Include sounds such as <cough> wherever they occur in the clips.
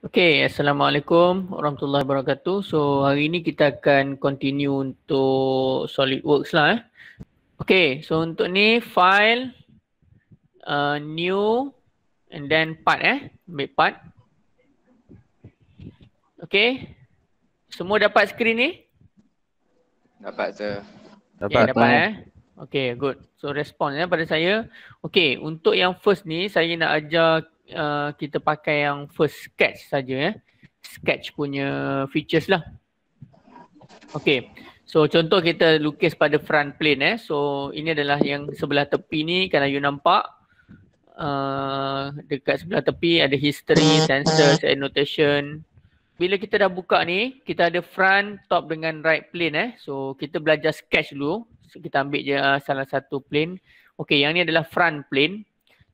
Okay, Assalamualaikum warahmatullahi wabarakatuh. So, hari ni kita akan continue untuk SOLIDWORKS lah. Eh. Okay, so untuk ni file, uh, new and then part eh. Ambil part. Okay. Semua dapat skrin ni? Dapat sir. Dapat. Ya, dapat eh. Okay, good. So, respon eh, pada saya. Okay, untuk yang first ni saya nak ajar Uh, kita pakai yang first sketch saja Eh. Sketch punya features lah. Okay. So contoh kita lukis pada front plane eh. So ini adalah yang sebelah tepi ni kalau you nampak uh, dekat sebelah tepi ada history, sensors, annotation. Bila kita dah buka ni, kita ada front, top dengan right plane eh. So kita belajar sketch dulu. So, kita ambil je uh, salah satu plane. Okay yang ni adalah front plane.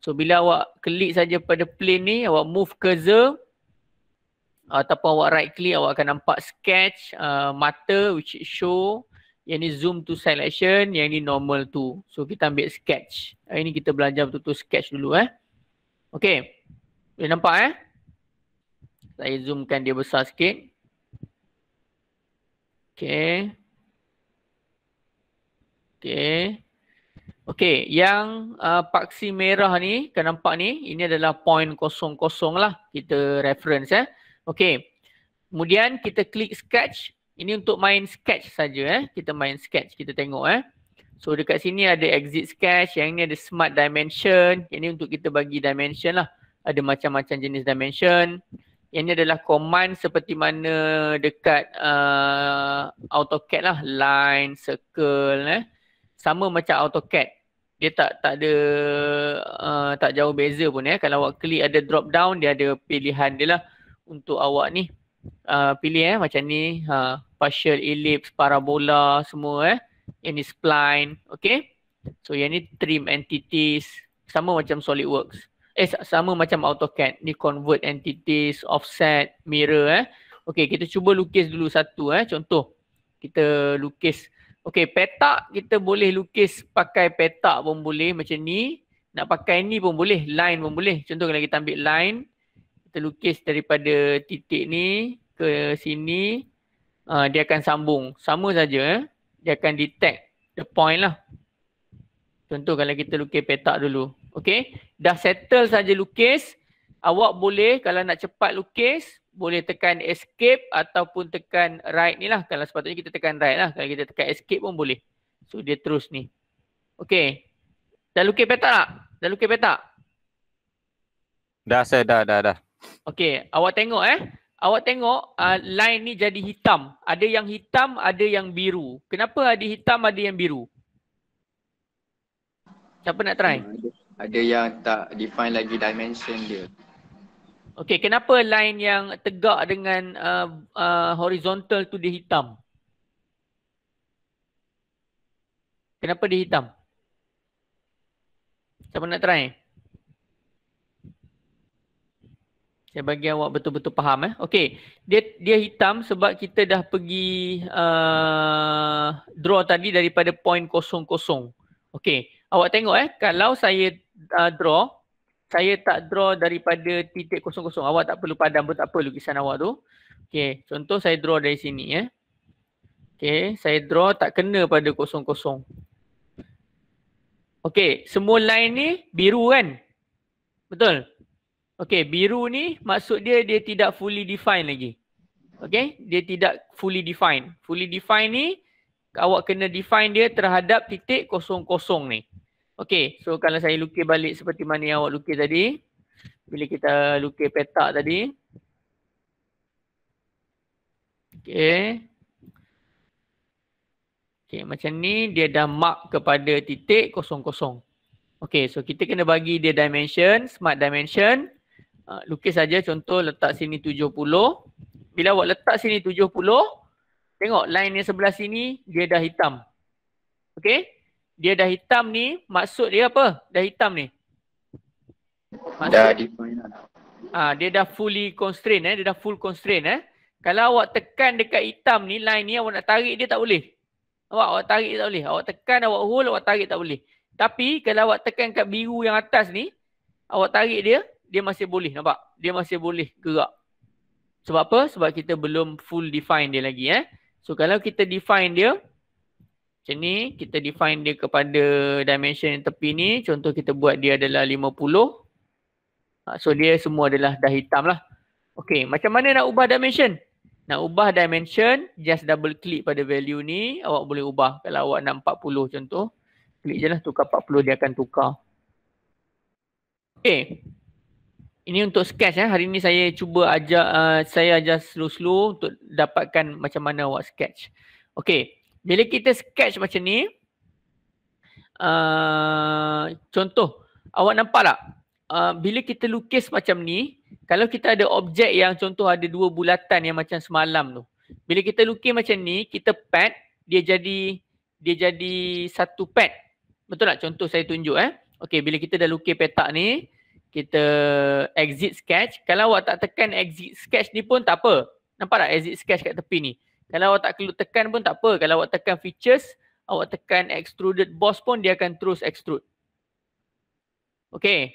So bila awak klik saja pada plane ni, awak move cursor ataupun awak right click, awak akan nampak sketch uh, mata which show yang ni zoom to selection, yang ni normal tu. So kita ambil sketch. Hari ni kita belajar betul-betul sketch dulu eh. Okay. Boleh nampak eh? Saya zoomkan dia besar sikit. Okay. Okay. Okey, yang uh, paksi merah ni, kan nampak ni, ini adalah point kosong-kosong lah kita reference eh. Okey, kemudian kita klik sketch. Ini untuk main sketch saja eh. Kita main sketch, kita tengok eh. So dekat sini ada exit sketch, yang ni ada smart dimension. Yang ni untuk kita bagi dimension lah. Ada macam-macam jenis dimension. Yang ni adalah command seperti mana dekat uh, AutoCAD lah. Line, circle eh sama macam AutoCAD dia tak tak ada uh, tak jauh beza pun ya eh. kalau awak klik ada drop down dia ada pilihan dia lah untuk awak ni uh, pilih eh macam ni uh, partial ellipse parabola semua eh ini spline okay so yang ni trim entities sama macam solidworks eh sama macam AutoCAD ni convert entities offset mirror eh okay kita cuba lukis dulu satu eh contoh kita lukis Okay, petak kita boleh lukis pakai petak pun boleh macam ni. Nak pakai ni pun boleh, line pun boleh. Contoh kalau kita ambil line, kita lukis daripada titik ni ke sini, uh, dia akan sambung. Sama saja, eh? dia akan detect the point lah. Contoh kalau kita lukis petak dulu. okay, dah settle saja lukis. Awak boleh kalau nak cepat lukis, boleh tekan escape ataupun tekan right ni lah. Kalau sepatutnya kita tekan right lah. Kalau kita tekan escape pun boleh. So dia terus ni. Okay. Dah lukis petak tak? Dah lukis petak? Dah saya dah dah dah. Okay. Awak tengok eh. Awak tengok uh, line ni jadi hitam. Ada yang hitam, ada yang biru. Kenapa ada hitam, ada yang biru? Siapa nak try? Ada yang tak define lagi dimension dia. Okay, kenapa line yang tegak dengan uh, uh, horizontal tu dia hitam? Kenapa dia hitam? Siapa nak try? Saya bagi awak betul-betul faham eh. Okay, dia dia hitam sebab kita dah pergi uh, draw tadi daripada point kosong-kosong. Okay, awak tengok eh. Kalau saya uh, draw, saya tak draw daripada titik kosong-kosong. Awak tak perlu padam pun tak apa lukisan awak tu. Okey, contoh saya draw dari sini ya. Eh. Okey, saya draw tak kena pada kosong-kosong. Okey, semua line ni biru kan? Betul? Okey, biru ni maksud dia dia tidak fully define lagi. Okey, dia tidak fully define. Fully define ni awak kena define dia terhadap titik kosong-kosong ni. Okey, so kalau saya lukis balik seperti mana yang awak lukis tadi, bila kita lukis petak tadi. Okey. Okey, macam ni dia dah mark kepada titik kosong-kosong. Okey, so kita kena bagi dia dimension, smart dimension. Uh, lukis saja contoh letak sini 70. Bila awak letak sini 70, tengok line yang sebelah sini dia dah hitam. Okey? dia dah hitam ni maksud dia apa? Dah hitam ni. Maksud, dah define Ah dia dah fully constrain, eh, dia dah full constrain, eh. Kalau awak tekan dekat hitam ni line ni awak nak tarik dia tak boleh. Awak awak tarik tak boleh. Awak tekan awak hold awak tarik tak boleh. Tapi kalau awak tekan kat biru yang atas ni awak tarik dia dia masih boleh nampak. Dia masih boleh gerak. Sebab apa? Sebab kita belum full define dia lagi eh. So kalau kita define dia macam ni kita define dia kepada dimension yang tepi ni. Contoh kita buat dia adalah 50. Ha, so dia semua adalah dah hitam lah. Okay macam mana nak ubah dimension? Nak ubah dimension just double click pada value ni. Awak boleh ubah kalau awak nak 40 contoh. Klik je lah tukar 40 dia akan tukar. Okay. Ini untuk sketch eh. Hari ni saya cuba ajar, uh, eh, saya ajar slow-slow untuk dapatkan macam mana awak sketch. Okay. Bila kita sketch macam ni, uh, contoh, awak nampak tak? Uh, bila kita lukis macam ni, kalau kita ada objek yang contoh ada dua bulatan yang macam semalam tu. Bila kita lukis macam ni, kita pad, dia jadi dia jadi satu pad. Betul tak? Contoh saya tunjuk eh. okay, bila kita dah lukis petak ni, kita exit sketch. Kalau awak tak tekan exit sketch ni pun tak apa. Nampak tak exit sketch kat tepi ni? Kalau awak tak perlu tekan pun tak apa. Kalau awak tekan features, awak tekan extruded boss pun dia akan terus extrude. Okay.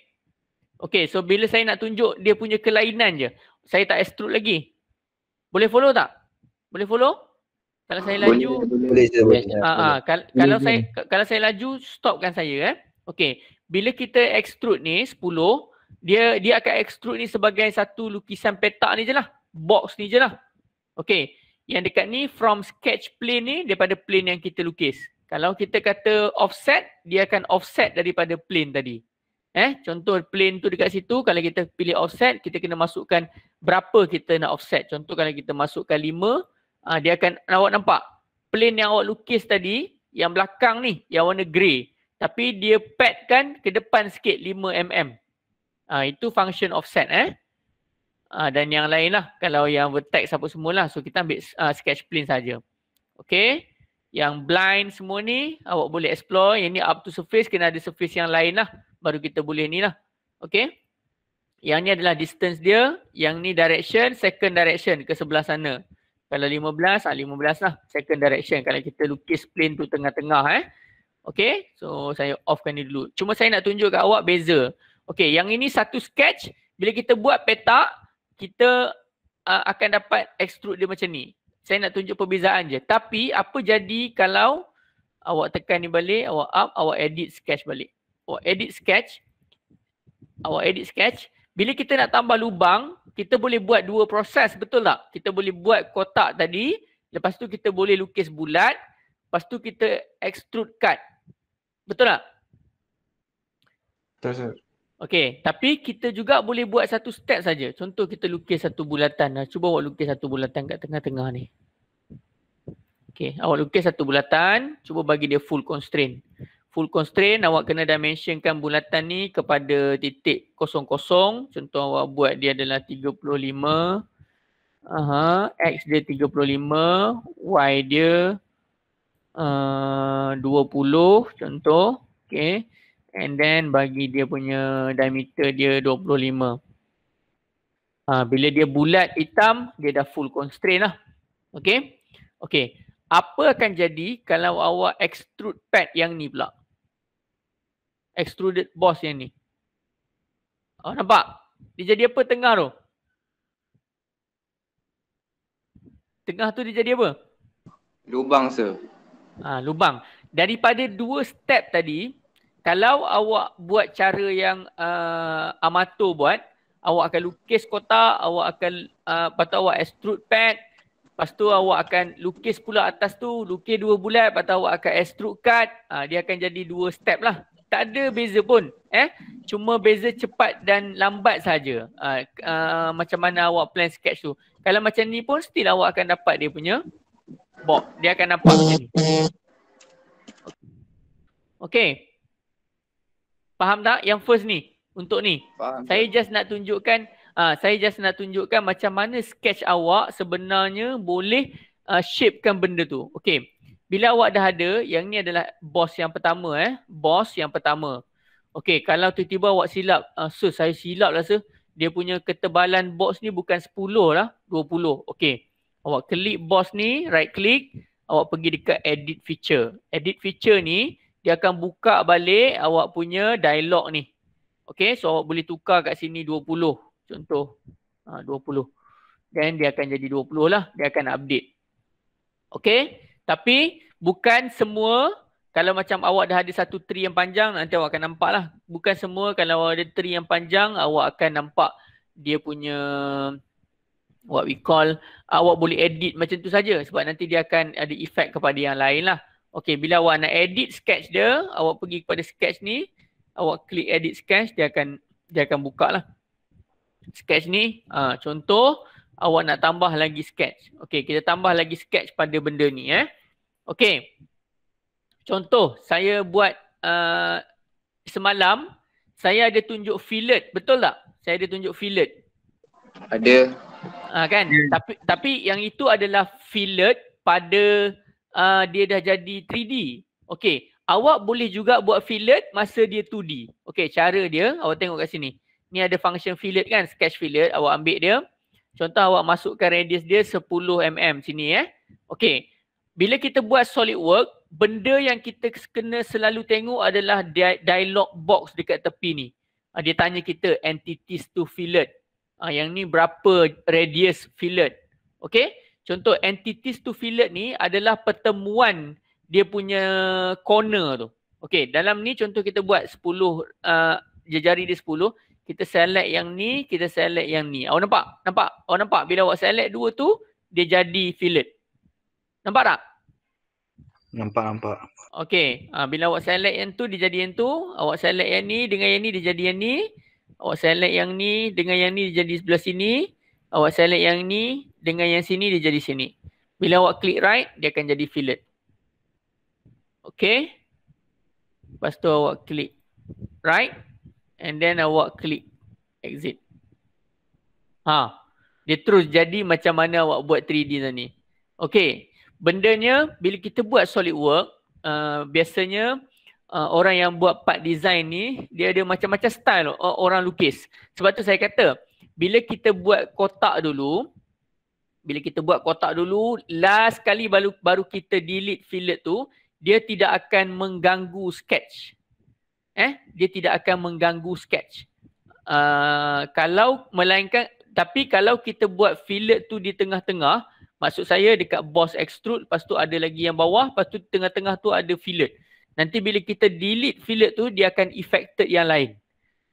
Okay, so bila saya nak tunjuk dia punya kelainan je. Saya tak extrude lagi. Boleh follow tak? Boleh follow? Kalau saya laju. Boleh, boleh. Uh, uh, kal boleh. Kalau saya kalau saya laju, stopkan saya. Eh? Okay. Bila kita extrude ni 10, dia dia akan extrude ni sebagai satu lukisan petak ni je lah. Box ni je lah. Okay. Yang dekat ni from sketch plane ni daripada plane yang kita lukis. Kalau kita kata offset, dia akan offset daripada plane tadi. Eh, contoh plane tu dekat situ, kalau kita pilih offset, kita kena masukkan berapa kita nak offset. Contoh kalau kita masukkan lima, aa, ah, dia akan, awak nampak? Plane yang awak lukis tadi, yang belakang ni, yang warna grey. Tapi dia padkan ke depan sikit lima mm Ha, itu function offset eh uh, dan yang lain lah kalau yang vertex apa semualah so kita ambil uh, sketch plane saja. Okay yang blind semua ni awak boleh explore yang ni up to surface kena ada surface yang lain lah baru kita boleh ni lah okay yang ni adalah distance dia yang ni direction second direction ke sebelah sana kalau 15 ah 15 lah second direction kalau kita lukis plane tu tengah-tengah eh okay so saya offkan ni dulu cuma saya nak tunjuk kat awak beza okay yang ini satu sketch bila kita buat petak kita uh, akan dapat extrude dia macam ni. Saya nak tunjuk perbezaan je. Tapi apa jadi kalau awak tekan ni balik, awak up, awak edit sketch balik. Awak edit sketch. Awak edit sketch. Bila kita nak tambah lubang, kita boleh buat dua proses betul tak? Kita boleh buat kotak tadi. Lepas tu kita boleh lukis bulat. Lepas tu kita extrude cut. Betul tak? Betul, sir. Okey, tapi kita juga boleh buat satu step saja. Contoh kita lukis satu bulatan. Nah, Cuba awak lukis satu bulatan kat tengah-tengah ni. Okey, awak lukis satu bulatan, cuba bagi dia full constraint. Full constraint, awak kena dimensionkan bulatan ni kepada titik kosong-kosong. Contoh awak buat dia adalah 35. Aha, X dia 35, Y dia ah, uh, 20 contoh. Okey and then bagi dia punya diameter dia 25. Ha, bila dia bulat hitam, dia dah full constraint lah. Okay. Okay. Apa akan jadi kalau awak extrude pad yang ni pula? Extruded boss yang ni. Oh nampak? Dia jadi apa tengah tu? Tengah tu dia jadi apa? Lubang sir. Ah lubang. Daripada dua step tadi, kalau awak buat cara yang uh, amatur buat, awak akan lukis kotak, awak akan uh, lepas awak extrude pad, lepas tu awak akan lukis pula atas tu, lukis dua bulat, lepas tu awak akan extrude card, uh, ha, dia akan jadi dua step lah. Tak ada beza pun. Eh, cuma beza cepat dan lambat saja. Uh, uh, macam mana awak plan sketch tu. Kalau macam ni pun still awak akan dapat dia punya box. Dia akan nampak macam ni. okay. Faham tak yang first ni? Untuk ni. Faham saya ya. just nak tunjukkan uh, saya just nak tunjukkan macam mana sketch awak sebenarnya boleh uh, shapekan benda tu. Okay. Bila awak dah ada, yang ni adalah boss yang pertama eh. Boss yang pertama. Okay, kalau tiba-tiba awak silap, uh, ah, so saya silap lah, rasa dia punya ketebalan box ni bukan 10 lah, 20. Okay, awak klik box ni, right click, awak pergi dekat edit feature. Edit feature ni, dia akan buka balik awak punya dialog ni. Okay so awak boleh tukar kat sini 20 contoh ha, uh, 20. Then dia akan jadi 20 lah dia akan update. Okay tapi bukan semua kalau macam awak dah ada satu tree yang panjang nanti awak akan nampak lah. Bukan semua kalau awak ada tree yang panjang awak akan nampak dia punya what we call ah, awak boleh edit macam tu saja sebab nanti dia akan ada efek kepada yang lain lah. Okay bila awak nak edit sketch dia, awak pergi kepada sketch ni, awak klik edit sketch dia akan dia akan buka lah. Sketch ni uh, contoh awak nak tambah lagi sketch. Okay kita tambah lagi sketch pada benda ni eh. Okay contoh saya buat uh, semalam saya ada tunjuk fillet betul tak? Saya ada tunjuk fillet. Ada. Ah uh, kan? Yeah. Hmm. Tapi tapi yang itu adalah fillet pada uh, dia dah jadi 3D. Okey, awak boleh juga buat fillet masa dia 2D. Okey, cara dia awak tengok kat sini. Ni ada function fillet kan, sketch fillet. Awak ambil dia. Contoh awak masukkan radius dia 10 mm sini eh. Okey. Bila kita buat solid work, benda yang kita kena selalu tengok adalah di dialog box dekat tepi ni. Uh, dia tanya kita entities to fillet. Uh, yang ni berapa radius fillet. Okey. Contoh entities to fillet ni adalah pertemuan dia punya corner tu. Okey, dalam ni contoh kita buat 10 uh, jejari dia 10. Kita select yang ni, kita select yang ni. Awak nampak? Nampak? Awak nampak? Bila awak select dua tu, dia jadi fillet. Nampak tak? Nampak, nampak. Okey, Uh, bila awak select yang tu, dia jadi yang tu. Awak select yang ni dengan yang ni, dia jadi yang ni. Awak select yang ni dengan yang ni, dia jadi sebelah sini. Awak select yang ni dengan yang sini dia jadi sini. Bila awak klik right dia akan jadi fillet. Okay. Lepas tu awak klik right and then awak klik exit. Ha. Dia terus jadi macam mana awak buat 3D ni. Okay. Bendanya bila kita buat solid work uh, biasanya Uh, orang yang buat part design ni, dia ada macam-macam style uh, orang lukis. Sebab tu saya kata, bila kita buat kotak dulu bila kita buat kotak dulu last kali baru baru kita delete fillet tu dia tidak akan mengganggu sketch eh dia tidak akan mengganggu sketch uh, kalau melainkan tapi kalau kita buat fillet tu di tengah-tengah maksud saya dekat boss extrude lepas tu ada lagi yang bawah lepas tu tengah-tengah tu ada fillet nanti bila kita delete fillet tu dia akan affected yang lain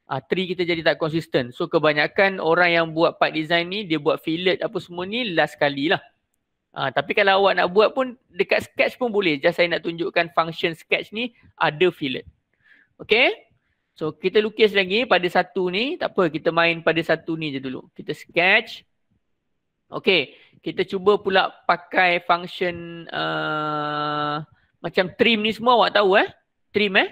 uh, ah, tree kita jadi tak konsisten. So kebanyakan orang yang buat part design ni dia buat fillet apa semua ni last kali lah. Uh, tapi kalau awak nak buat pun dekat sketch pun boleh. Just saya nak tunjukkan function sketch ni ada fillet. Okay. So kita lukis lagi pada satu ni. Tak apa kita main pada satu ni je dulu. Kita sketch. Okay. Kita cuba pula pakai function uh, macam trim ni semua awak tahu eh. Trim eh.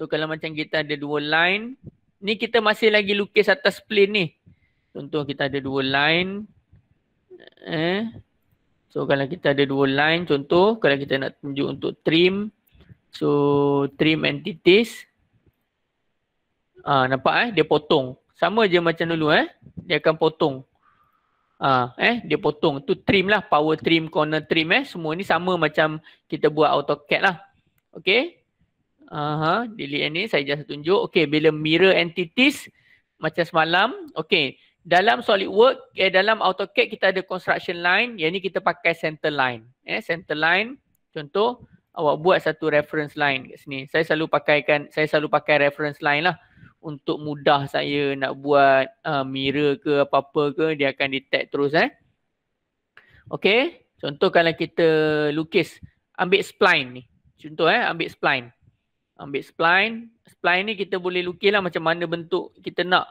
So kalau macam kita ada dua line ni kita masih lagi lukis atas plane ni. Contoh kita ada dua line. Eh. So kalau kita ada dua line contoh kalau kita nak tunjuk untuk trim. So trim entities. Ah nampak eh dia potong. Sama je macam dulu eh. Dia akan potong. Ah eh dia potong tu trim lah power trim corner trim eh semua ni sama macam kita buat AutoCAD lah. Okay. Aha, uh delete yang saya just tunjuk. Okey, bila mirror entities macam semalam, okey. Dalam Solid Work eh, dalam AutoCAD kita ada construction line. Yang ni kita pakai center line. Eh, center line, contoh awak buat satu reference line kat sini. Saya selalu pakai kan? saya selalu pakai reference line lah. Untuk mudah saya nak buat uh, mirror ke apa-apa ke, dia akan detect terus eh. Okey, contoh kalau kita lukis, ambil spline ni. Contoh eh, ambil spline ambil spline. Spline ni kita boleh lukis lah macam mana bentuk kita nak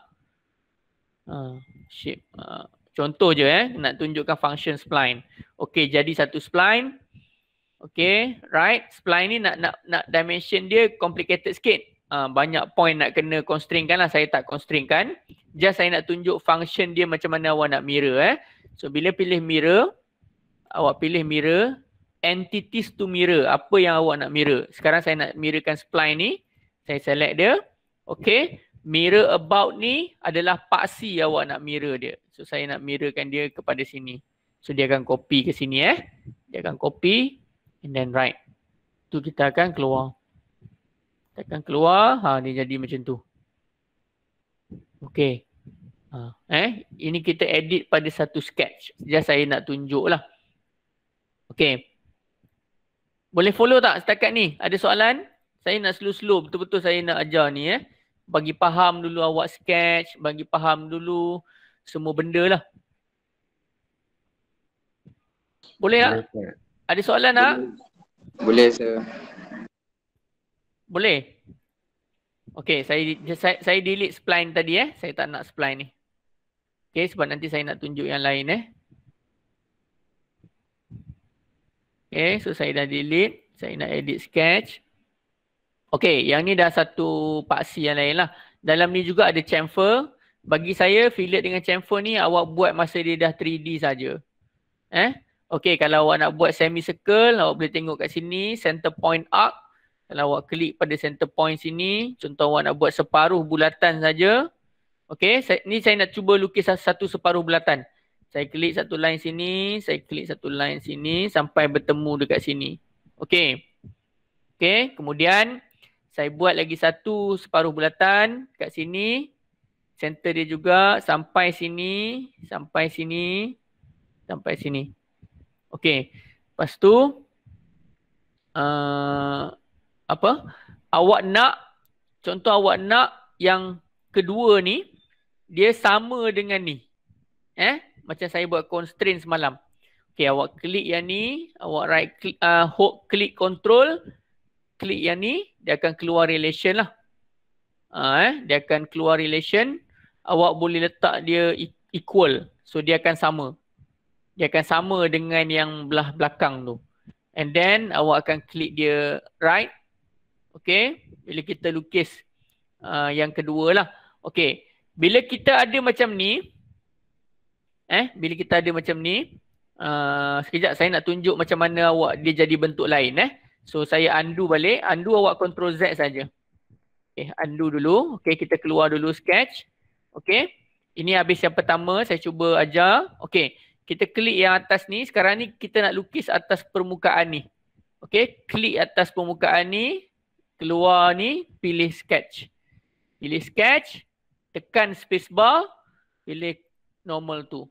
uh, ha, shape. Ha, uh, contoh je eh, nak tunjukkan function spline. Okay, jadi satu spline. Okay, right. Spline ni nak nak nak dimension dia complicated sikit. Uh, banyak point nak kena constrainkan lah. Saya tak constrainkan. Just saya nak tunjuk function dia macam mana awak nak mirror eh. So, bila pilih mirror, awak pilih mirror, entities to mirror. Apa yang awak nak mirror? Sekarang saya nak mirrorkan spline ni. Saya select dia. Okay. Mirror about ni adalah paksi awak nak mirror dia. So saya nak mirrorkan dia kepada sini. So dia akan copy ke sini eh. Dia akan copy and then write. Tu kita akan keluar. Kita akan keluar. Ha dia jadi macam tu. Okay. Ha, eh. Ini kita edit pada satu sketch. Just saya nak tunjuk lah. Okay. Boleh follow tak setakat ni? Ada soalan? Saya nak slow-slow. Betul-betul saya nak ajar ni eh. Bagi faham dulu awak sketch. Bagi faham dulu semua benda lah. Boleh tak? Boleh, ada soalan tak? Boleh, sir. Boleh? Okay, saya, saya, saya delete spline tadi eh. Saya tak nak spline ni. Okay, sebab nanti saya nak tunjuk yang lain eh. Okay, so saya dah delete. Saya nak edit sketch. Okay, yang ni dah satu paksi yang lain lah. Dalam ni juga ada chamfer. Bagi saya, fillet dengan chamfer ni awak buat masa dia dah 3D saja. Eh? Okay, kalau awak nak buat semi circle, awak boleh tengok kat sini. Center point arc. Kalau awak klik pada center point sini. Contoh awak nak buat separuh bulatan saja. Okay, ni saya nak cuba lukis satu separuh bulatan. Saya klik satu line sini, saya klik satu line sini sampai bertemu dekat sini. Okey. Okey, kemudian saya buat lagi satu separuh bulatan dekat sini. Center dia juga sampai sini, sampai sini, sampai sini. Okey. Lepas tu uh, apa? Awak nak contoh awak nak yang kedua ni dia sama dengan ni. Eh, macam saya buat constraint semalam. Okay, awak klik yang ni, awak right click, uh, hold click control, klik yang ni, dia akan keluar relation lah. Uh, eh, dia akan keluar relation, awak boleh letak dia equal. So, dia akan sama. Dia akan sama dengan yang belah belakang tu. And then, awak akan klik dia right. Okay, bila kita lukis uh, yang kedua lah. Okay, bila kita ada macam ni, eh bila kita ada macam ni uh, sekejap saya nak tunjuk macam mana awak dia jadi bentuk lain eh so saya undo balik undo awak control z saja okey eh, undo dulu okey kita keluar dulu sketch okey ini habis yang pertama saya cuba ajar okey kita klik yang atas ni sekarang ni kita nak lukis atas permukaan ni okey klik atas permukaan ni keluar ni pilih sketch pilih sketch tekan spacebar, pilih normal tu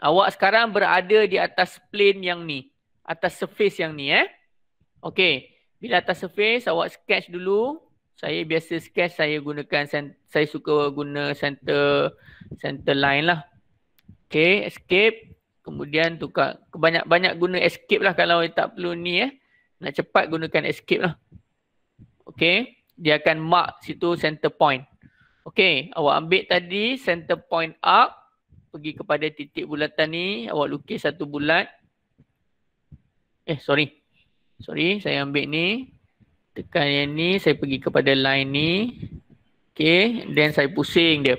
Awak sekarang berada di atas plane yang ni. Atas surface yang ni eh. Okay. Bila atas surface, awak sketch dulu. Saya biasa sketch, saya gunakan, saya suka guna center center line lah. Okay, escape. Kemudian tukar. Banyak-banyak guna escape lah kalau tak perlu ni eh. Nak cepat gunakan escape lah. Okay. Dia akan mark situ center point. Okay. Awak ambil tadi center point up pergi kepada titik bulatan ni, awak lukis satu bulat. Eh, sorry. Sorry, saya ambil ni. Tekan yang ni, saya pergi kepada line ni. Okay, then saya pusing dia.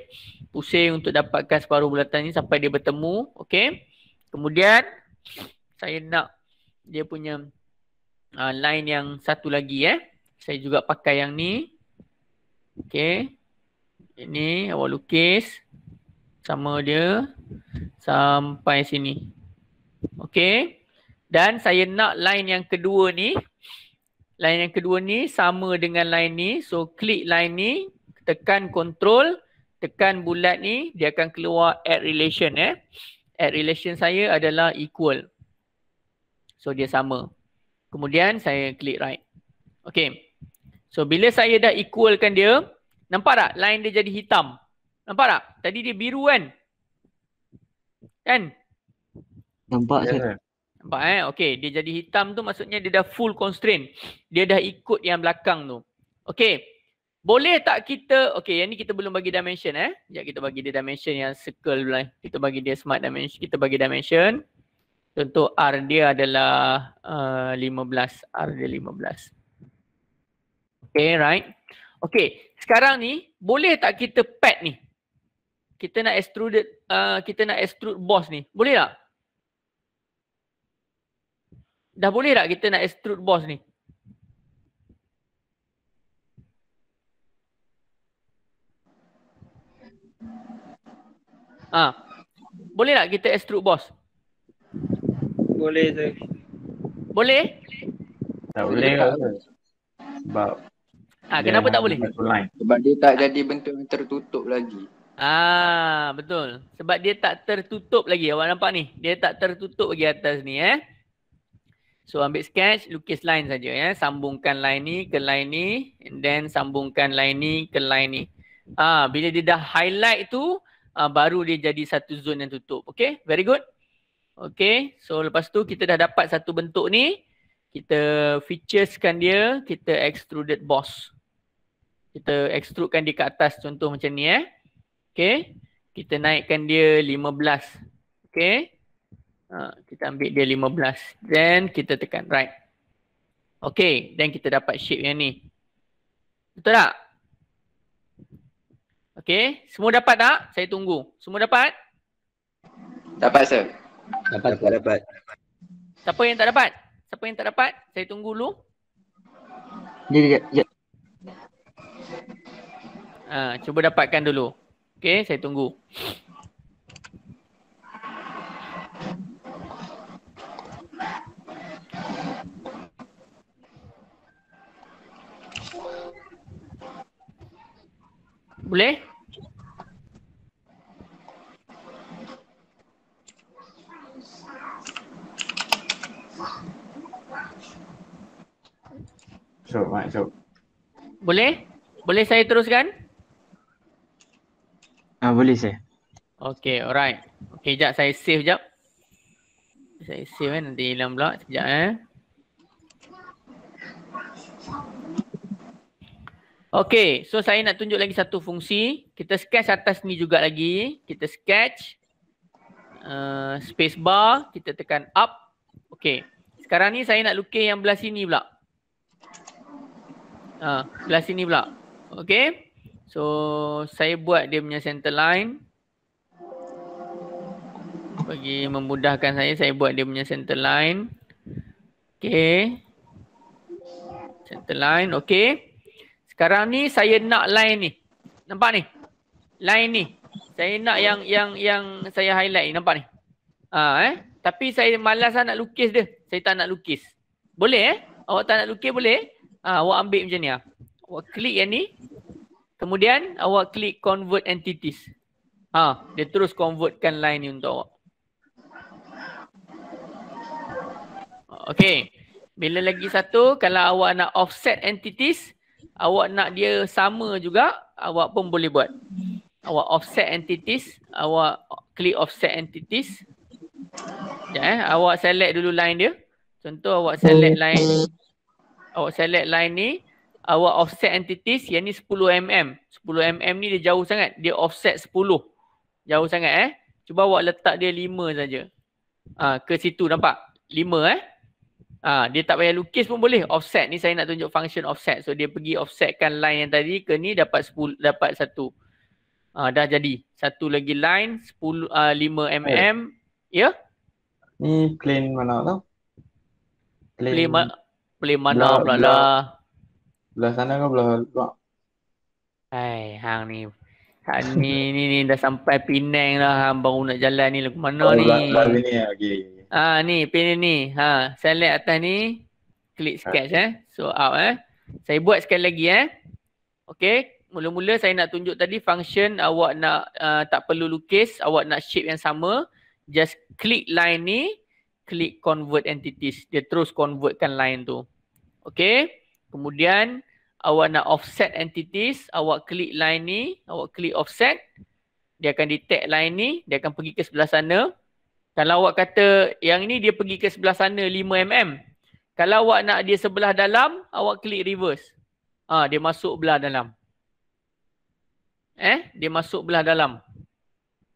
Pusing untuk dapatkan separuh bulatan ni sampai dia bertemu. Okay. Kemudian, saya nak dia punya uh, line yang satu lagi eh. Saya juga pakai yang ni. Okay. Ini awak lukis sama dia sampai sini. Okay. Dan saya nak line yang kedua ni. Line yang kedua ni sama dengan line ni. So klik line ni. Tekan control. Tekan bulat ni. Dia akan keluar add relation eh. Add relation saya adalah equal. So dia sama. Kemudian saya klik right. Okay. So bila saya dah equalkan dia. Nampak tak line dia jadi hitam. Nampak tak? Tadi dia biru kan? Kan? Nampak saya. Ya. Nampak eh? Okay. Dia jadi hitam tu maksudnya dia dah full constraint. Dia dah ikut yang belakang tu. Okay. Boleh tak kita, okay yang ni kita belum bagi dimension eh. Sekejap kita bagi dia dimension yang circle lah. Kita bagi dia smart dimension. Kita bagi dimension. Contoh R dia adalah uh, 15. R dia 15. Okay, right. Okay, sekarang ni boleh tak kita pad ni? kita nak extrude uh, kita nak extrude boss ni. Boleh tak? Dah boleh tak kita nak extrude boss ni? Ah. Ha. Boleh tak kita extrude boss? Boleh tu. Boleh? Tak boleh ke? Lah. Sebab ha, kenapa tak boleh? Sebab dia tak jadi bentuk yang tertutup lagi. Ah betul. Sebab dia tak tertutup lagi. Awak nampak ni? Dia tak tertutup lagi atas ni eh. So ambil sketch, lukis line saja ya. Eh? Sambungkan line ni ke line ni and then sambungkan line ni ke line ni. Ah bila dia dah highlight tu ah, baru dia jadi satu zone yang tutup. Okay very good. Okay so lepas tu kita dah dapat satu bentuk ni. Kita featureskan dia, kita extruded boss. Kita extrudekan dia ke atas contoh macam ni eh. Okay. Kita naikkan dia 15. Okay. Uh, kita ambil dia 15. Then kita tekan right. Okay. Then kita dapat shape yang ni. Betul tak? Okay. Semua dapat tak? Saya tunggu. Semua dapat? Dapat sir. Dapat. dapat. dapat. Siapa yang tak dapat? Siapa yang tak dapat? Saya tunggu dulu. Sekejap. Uh, ha, cuba dapatkan dulu. Okay, saya tunggu. Boleh? Sure, right, Boleh? Boleh saya teruskan? boleh saya. Okay, alright. Okay, sekejap saya save sekejap. Saya save kan, nanti hilang pula. Sekejap eh. Okay, so saya nak tunjuk lagi satu fungsi. Kita sketch atas ni juga lagi. Kita sketch. Uh, space bar, kita tekan up. Okay, sekarang ni saya nak lukis yang belah sini pula. Uh, belah sini pula. Okay. So saya buat dia punya center line bagi memudahkan saya saya buat dia punya center line. okay, Center line okay. Sekarang ni saya nak line ni. Nampak ni? Line ni. Saya nak yang yang yang saya highlight ni. nampak ni. Ah ha, eh. Tapi saya malas lah nak lukis dia. Saya tak nak lukis. Boleh eh? Awak tak nak lukis boleh? Ah ha, awak ambil macam ni ah. Awak klik yang ni. Kemudian awak klik convert entities. Ha, dia terus convertkan line ni untuk awak. Okay. Bila lagi satu, kalau awak nak offset entities, awak nak dia sama juga, awak pun boleh buat. Awak offset entities, awak klik offset entities. Sekejap ya, eh, awak select dulu line dia. Contoh awak select hmm. line, awak select line ni, our offset entities yang ni 10mm. 10mm ni dia jauh sangat. Dia offset 10. Jauh sangat eh. Cuba awak letak dia 5 saja. Ha, ke situ nampak? 5 eh. Ha, dia tak payah lukis pun boleh. Offset ni saya nak tunjuk function offset. So dia pergi offsetkan line yang tadi ke ni dapat 10, dapat 1. Ha, dah jadi. Satu lagi line 10, uh, 5mm. Ya? Yeah? Ni plane mana tau? Plane, plane, ma- plane mana pula lah. Belah sana ke belah luar? Hai, hang ni. Hang ni, ni, ni dah sampai Penang lah. Hang baru nak jalan ni lah. Mana oh, ni? Oh, ni. Okay. Ha, ni, Penang ni. Ha, select atas ni. Klik ha. sketch eh. So, out eh. Saya buat sekali lagi eh. Okay. Mula-mula saya nak tunjuk tadi function awak nak uh, tak perlu lukis. Awak nak shape yang sama. Just click line ni. Klik convert entities. Dia terus convertkan line tu. Okay. Kemudian awak nak offset entities, awak klik line ni, awak klik offset. Dia akan detect line ni, dia akan pergi ke sebelah sana. Kalau awak kata yang ni dia pergi ke sebelah sana 5mm. Kalau awak nak dia sebelah dalam, awak klik reverse. ha, dia masuk belah dalam. Eh, dia masuk belah dalam.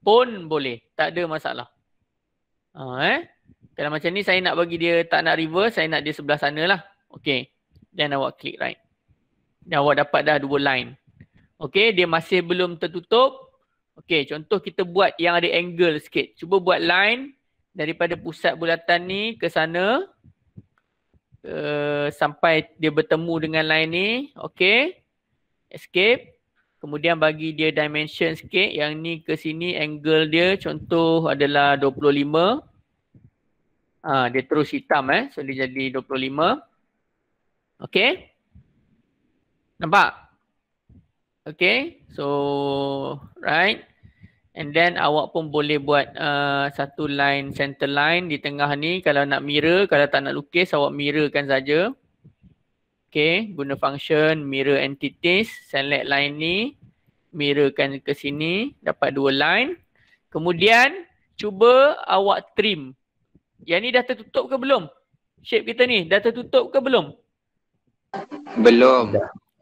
Pun boleh, tak ada masalah. Ha, eh. Kalau macam ni saya nak bagi dia tak nak reverse, saya nak dia sebelah sana lah. Okay. Then awak klik right. Dan awak dapat dah dua line. Okay dia masih belum tertutup. Okay contoh kita buat yang ada angle sikit. Cuba buat line daripada pusat bulatan ni ke sana. Uh, sampai dia bertemu dengan line ni. Okay. Escape. Kemudian bagi dia dimension sikit. Yang ni ke sini angle dia contoh adalah 25. Ha, ah, dia terus hitam eh. So dia jadi 25. Okay. Nampak? Okay. So, right. And then awak pun boleh buat uh, satu line center line di tengah ni. Kalau nak mirror, kalau tak nak lukis, awak mirrorkan saja. Okay. Guna function mirror entities. Select line ni. Mirrorkan ke sini. Dapat dua line. Kemudian, cuba awak trim. Yang ni dah tertutup ke belum? Shape kita ni dah tertutup ke belum? Belum. Belum.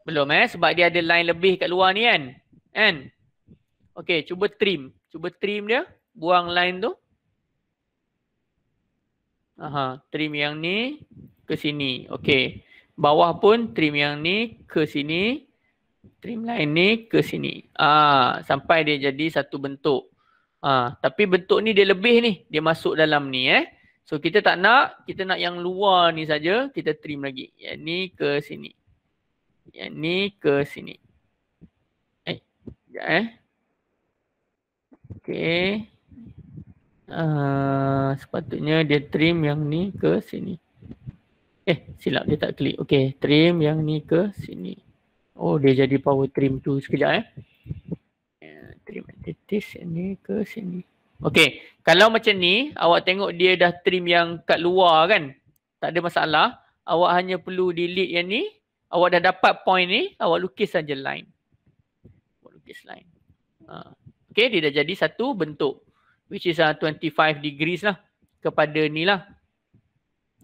Belum eh sebab dia ada line lebih kat luar ni kan. Kan? Okay. cuba trim. Cuba trim dia. Buang line tu. Aha, trim yang ni ke sini. Okay. Bawah pun trim yang ni ke sini. Trim line ni ke sini. Ah, sampai dia jadi satu bentuk. Ah, tapi bentuk ni dia lebih ni. Dia masuk dalam ni eh. So kita tak nak, kita nak yang luar ni saja, kita trim lagi. Yang ni ke sini yang ni ke sini. Eh, sekejap eh. Okay. Uh, eh, sepatutnya dia trim yang ni ke sini. Eh, silap dia tak klik. Okay, trim yang ni ke sini. Oh, dia jadi power trim tu sekejap eh. eh trim entities yang ni ke sini. Okay, kalau macam ni, awak tengok dia dah trim yang kat luar kan. Tak ada masalah. Awak hanya perlu delete yang ni awak dah dapat point ni, awak lukis saja line. Awak lukis line. Uh, ha. okay, dia dah jadi satu bentuk. Which is uh, ah, 25 degrees lah. Kepada ni lah.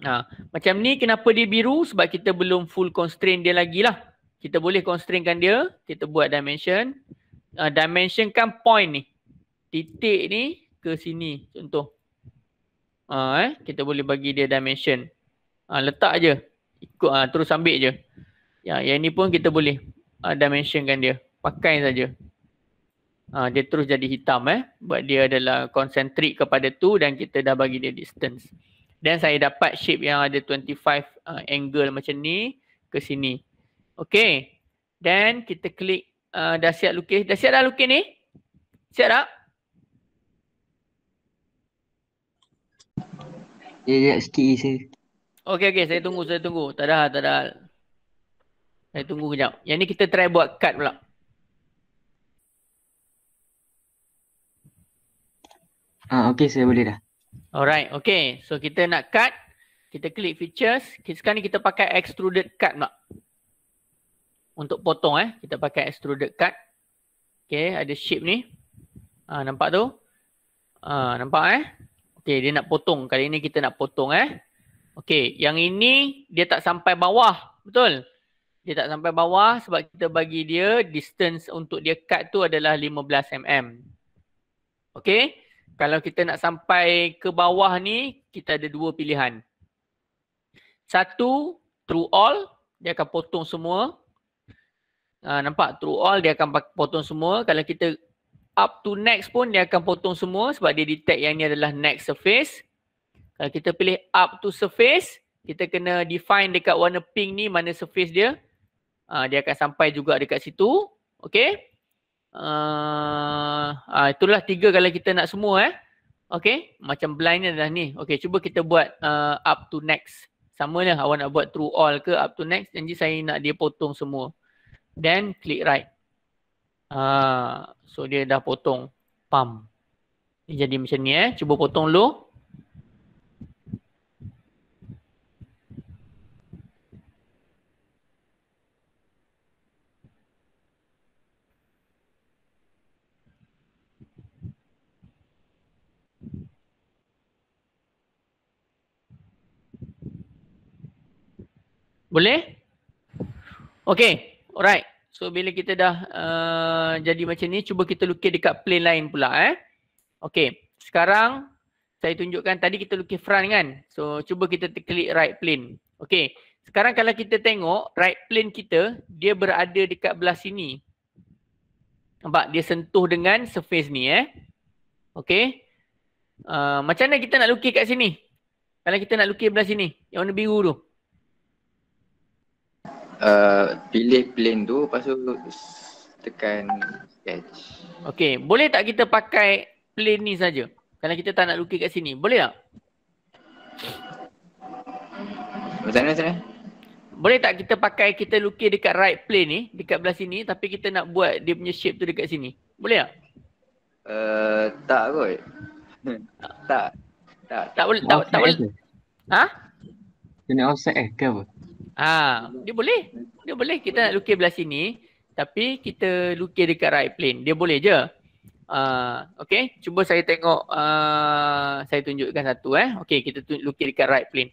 Uh, macam ni kenapa dia biru? Sebab kita belum full constraint dia lagi lah. Kita boleh constraintkan dia. Kita buat dimension. Uh, dimensionkan point ni. Titik ni ke sini contoh. Uh, eh, kita boleh bagi dia dimension. Uh, letak je. Ikut, uh, terus ambil je. Ya, yang ni pun kita boleh uh, dimensionkan dia. Pakai saja. Uh, dia terus jadi hitam eh. Sebab dia adalah concentric kepada tu dan kita dah bagi dia distance. Dan saya dapat shape yang ada 25 uh, angle macam ni ke sini. Okay. Then kita klik uh, dah siap lukis. Dah siap dah lukis ni? Siap tak? Ya, ya, sikit Okay, okay. Saya tunggu, saya tunggu. Tak ada, tak ada. Saya eh, tunggu kejap. Yang ni kita try buat cut pula. Ah, okay, saya boleh dah. Alright, okay. So kita nak cut. Kita klik features. Sekarang ni kita pakai extruded cut pula. Untuk potong eh. Kita pakai extruded cut. Okay, ada shape ni. Ah, nampak tu? Ah, nampak eh? Okay, dia nak potong. Kali ni kita nak potong eh. Okay, yang ini dia tak sampai bawah. Betul? Betul? dia tak sampai bawah sebab kita bagi dia distance untuk dia cut tu adalah 15 mm. Okay. Kalau kita nak sampai ke bawah ni, kita ada dua pilihan. Satu, through all, dia akan potong semua. Ha, nampak? Through all, dia akan potong semua. Kalau kita up to next pun, dia akan potong semua sebab dia detect yang ni adalah next surface. Kalau kita pilih up to surface, kita kena define dekat warna pink ni mana surface dia uh, dia akan sampai juga dekat situ. Okay. Uh, ah, uh, ah, itulah tiga kalau kita nak semua eh. Okay. Macam blindnya dah ni. Okay. Cuba kita buat uh, up to next. Sama lah awak nak buat through all ke up to next. Janji saya nak dia potong semua. Then click right. Uh, so dia dah potong. Pam. Jadi macam ni eh. Cuba potong dulu. Boleh? Okay. Alright. So bila kita dah uh, jadi macam ni, cuba kita lukis dekat plane lain pula eh. Okay. Sekarang saya tunjukkan tadi kita lukis front kan. So cuba kita klik right plane. Okay. Sekarang kalau kita tengok right plane kita, dia berada dekat belah sini. Nampak? Dia sentuh dengan surface ni eh. Okay. Uh, macam mana kita nak lukis kat sini? Kalau kita nak lukis belah sini, yang warna biru tu pilih uh, plane tu lepas tu tekan sketch. Okey, boleh tak kita pakai plane ni saja? Kalau kita tak nak lukis kat sini, boleh tak? Macam mana, mana? Boleh tak kita pakai kita lukis dekat right plane ni, dekat belah sini tapi kita nak buat dia punya shape tu dekat sini? Boleh tak? Uh, tak kot. <laughs> tak. Tak. Tak boleh. Tak, tak, tak, tak boleh. Ha? Kena offset eh ke apa? Ha, dia boleh. Dia boleh kita nak lukis belah sini tapi kita lukis dekat right plane. Dia boleh je. Uh, ha, okay, cuba saya tengok uh, saya tunjukkan satu eh. Okay, kita lukis dekat right plane.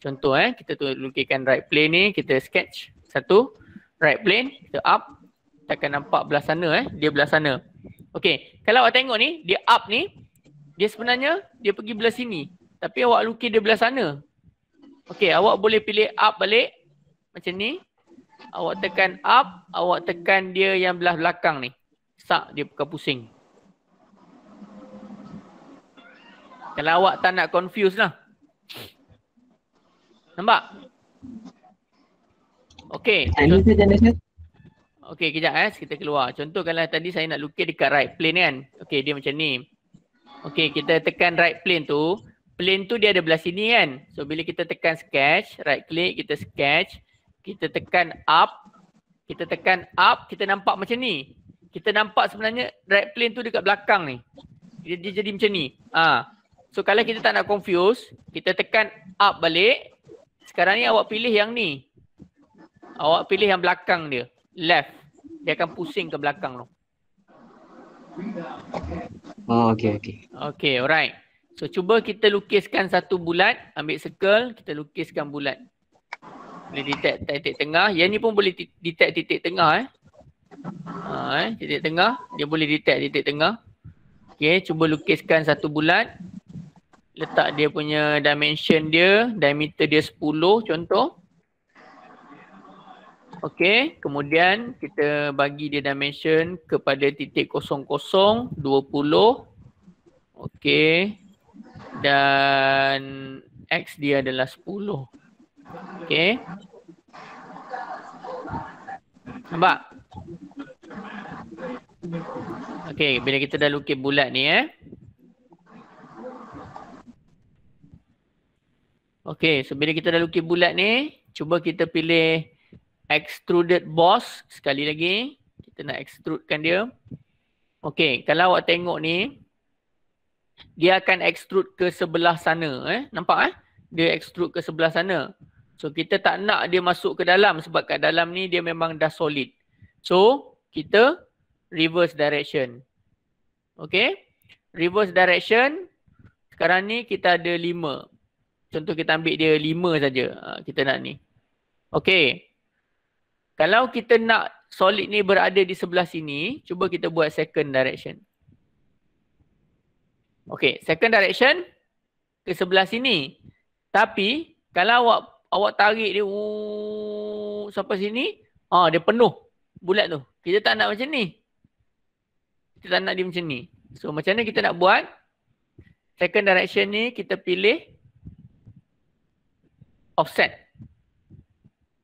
Contoh eh, kita lukiskan right plane ni, kita sketch satu right plane, kita up. Kita akan nampak belah sana eh, dia belah sana. Okay, kalau awak tengok ni, dia up ni, dia sebenarnya dia pergi belah sini. Tapi awak lukis dia belah sana. Okay, awak boleh pilih up balik macam ni awak tekan up awak tekan dia yang belah belakang ni sak dia bukan pusing kalau awak tak nak confuse lah nampak Okay. Okay, kejap eh. Kita keluar. Contoh kalau tadi saya nak lukis dekat right plane kan. Okay, dia macam ni. Okay, kita tekan right plane tu. Plane tu dia ada belah sini kan. So, bila kita tekan sketch, right click, kita sketch kita tekan up kita tekan up kita nampak macam ni kita nampak sebenarnya right plane tu dekat belakang ni dia, dia jadi macam ni ha. so kalau kita tak nak confuse kita tekan up balik sekarang ni awak pilih yang ni awak pilih yang belakang dia left dia akan pusing ke belakang tu Oh okay okay Okay alright So cuba kita lukiskan satu bulat Ambil circle Kita lukiskan bulat boleh detect titik tengah. Yang ni pun boleh detect titik tengah eh. Ha, eh. Titik tengah. Dia boleh detect titik tengah. Okay. Cuba lukiskan satu bulat. Letak dia punya dimension dia. Diameter dia 10 contoh. Okay. Kemudian kita bagi dia dimension kepada titik kosong-kosong. 20. Okay. Dan X dia adalah 10. Okay. Nampak? Okay, bila kita dah lukis bulat ni eh. Okay, so bila kita dah lukis bulat ni, cuba kita pilih extruded boss sekali lagi. Kita nak extrudekan dia. Okay, kalau awak tengok ni, dia akan extrude ke sebelah sana eh. Nampak eh? Dia extrude ke sebelah sana. So kita tak nak dia masuk ke dalam sebab kat dalam ni dia memang dah solid. So kita reverse direction. Okay. Reverse direction. Sekarang ni kita ada lima. Contoh kita ambil dia lima saja ha, kita nak ni. Okay. Kalau kita nak solid ni berada di sebelah sini, cuba kita buat second direction. Okay, second direction ke sebelah sini. Tapi kalau awak awak tarik dia uh, sampai sini, ah dia penuh bulat tu. Kita tak nak macam ni. Kita tak nak dia macam ni. So macam mana kita nak buat? Second direction ni kita pilih offset.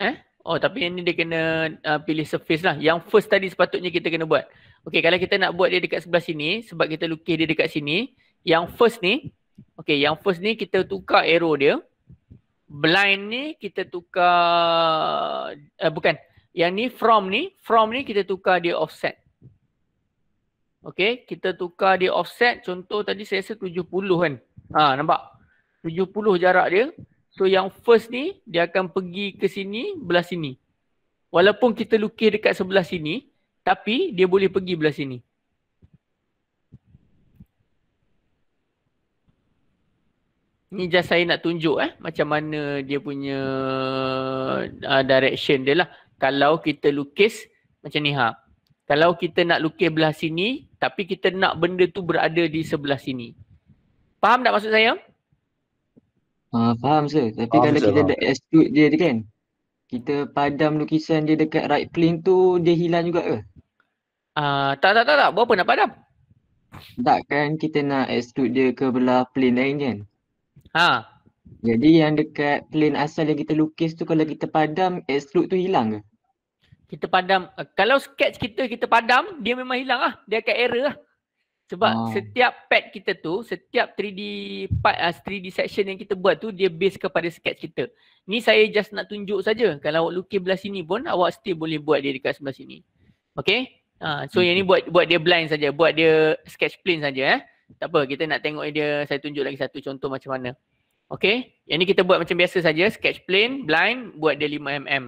Eh? Oh tapi yang ni dia kena uh, pilih surface lah. Yang first tadi sepatutnya kita kena buat. Okay kalau kita nak buat dia dekat sebelah sini sebab kita lukis dia dekat sini. Yang first ni, okay yang first ni kita tukar arrow dia blind ni kita tukar uh, bukan yang ni from ni from ni kita tukar dia offset Okay, kita tukar dia offset contoh tadi saya rasa 70 kan ha nampak 70 jarak dia so yang first ni dia akan pergi ke sini belah sini walaupun kita lukis dekat sebelah sini tapi dia boleh pergi belah sini ni just saya nak tunjuk eh macam mana dia punya uh, direction dia lah. Kalau kita lukis macam ni ha. Kalau kita nak lukis belah sini tapi kita nak benda tu berada di sebelah sini. Faham tak maksud saya? Uh, faham sir. Tapi faham, kalau sir, kita dah exclude dia tu kan. Kita padam lukisan dia dekat right plane tu dia hilang juga ke? Uh, tak tak tak tak. Berapa nak padam? Tak kan kita nak exclude dia ke belah plane lain kan? Ha. Jadi yang dekat plan asal yang kita lukis tu kalau kita padam exclude eh, tu hilang ke? Kita padam uh, kalau sketch kita kita padam dia memang hilang lah. Dia akan error lah. Sebab oh. setiap pad kita tu, setiap 3D part, uh, ah, 3D section yang kita buat tu dia base kepada sketch kita. Ni saya just nak tunjuk saja. Kalau awak lukis belah sini pun awak still boleh buat dia dekat sebelah sini. Okay? Uh, so hmm yang ni hmm. buat buat dia blind saja, buat dia sketch plane saja eh. Tak apa, kita nak tengok dia. Saya tunjuk lagi satu contoh macam mana. Okay. Yang ni kita buat macam biasa saja. Sketch plane, blind, buat dia 5mm.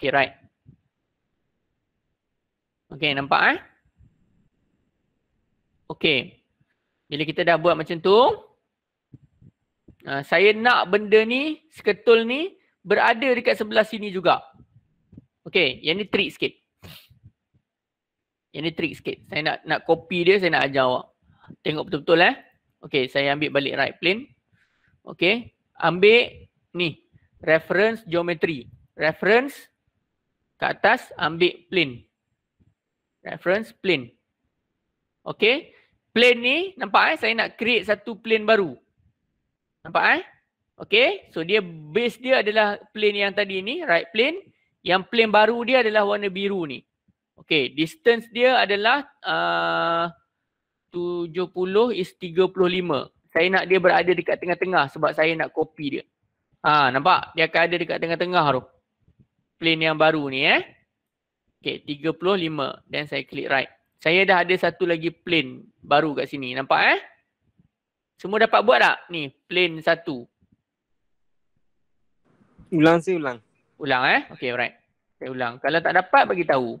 Okay, right. Okay, nampak eh? Okay. Bila kita dah buat macam tu. Ah, saya nak benda ni, seketul ni berada dekat sebelah sini juga. Okay, yang ni trick sikit. Yang ni trick sikit. Saya nak nak copy dia, saya nak ajar awak. Tengok betul-betul eh. Okay, saya ambil balik right plane. Okay, ambil ni. Reference geometry. Reference ke atas ambil plane. Reference plane. Okay, plane ni nampak eh saya nak create satu plane baru. Nampak eh? Okey, so dia base dia adalah plane yang tadi ni, right plane. Yang plane baru dia adalah warna biru ni. Okay, distance dia adalah uh, 70 is 35. Saya nak dia berada dekat tengah-tengah sebab saya nak copy dia. Ha, nampak? Dia akan ada dekat tengah-tengah tu. Plane yang baru ni eh. Okay, 35. dan saya klik right. Saya dah ada satu lagi plane baru kat sini. Nampak eh? Semua dapat buat tak? Ni, plane satu. Ulang saya ulang. Ulang eh? Okay, right. Saya ulang. Kalau tak dapat, bagi tahu.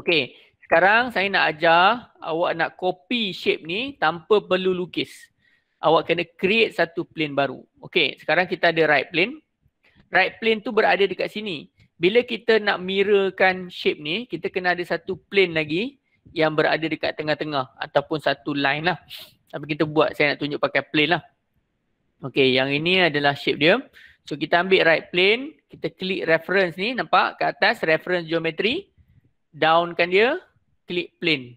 Okay, sekarang saya nak ajar awak nak copy shape ni tanpa perlu lukis. Awak kena create satu plane baru. Okey, sekarang kita ada right plane. Right plane tu berada dekat sini. Bila kita nak mirrorkan shape ni, kita kena ada satu plane lagi yang berada dekat tengah-tengah ataupun satu line lah. Tapi kita buat, saya nak tunjuk pakai plane lah. Okey, yang ini adalah shape dia. So kita ambil right plane, kita klik reference ni, nampak? Ke atas reference geometry, downkan dia, klik plane.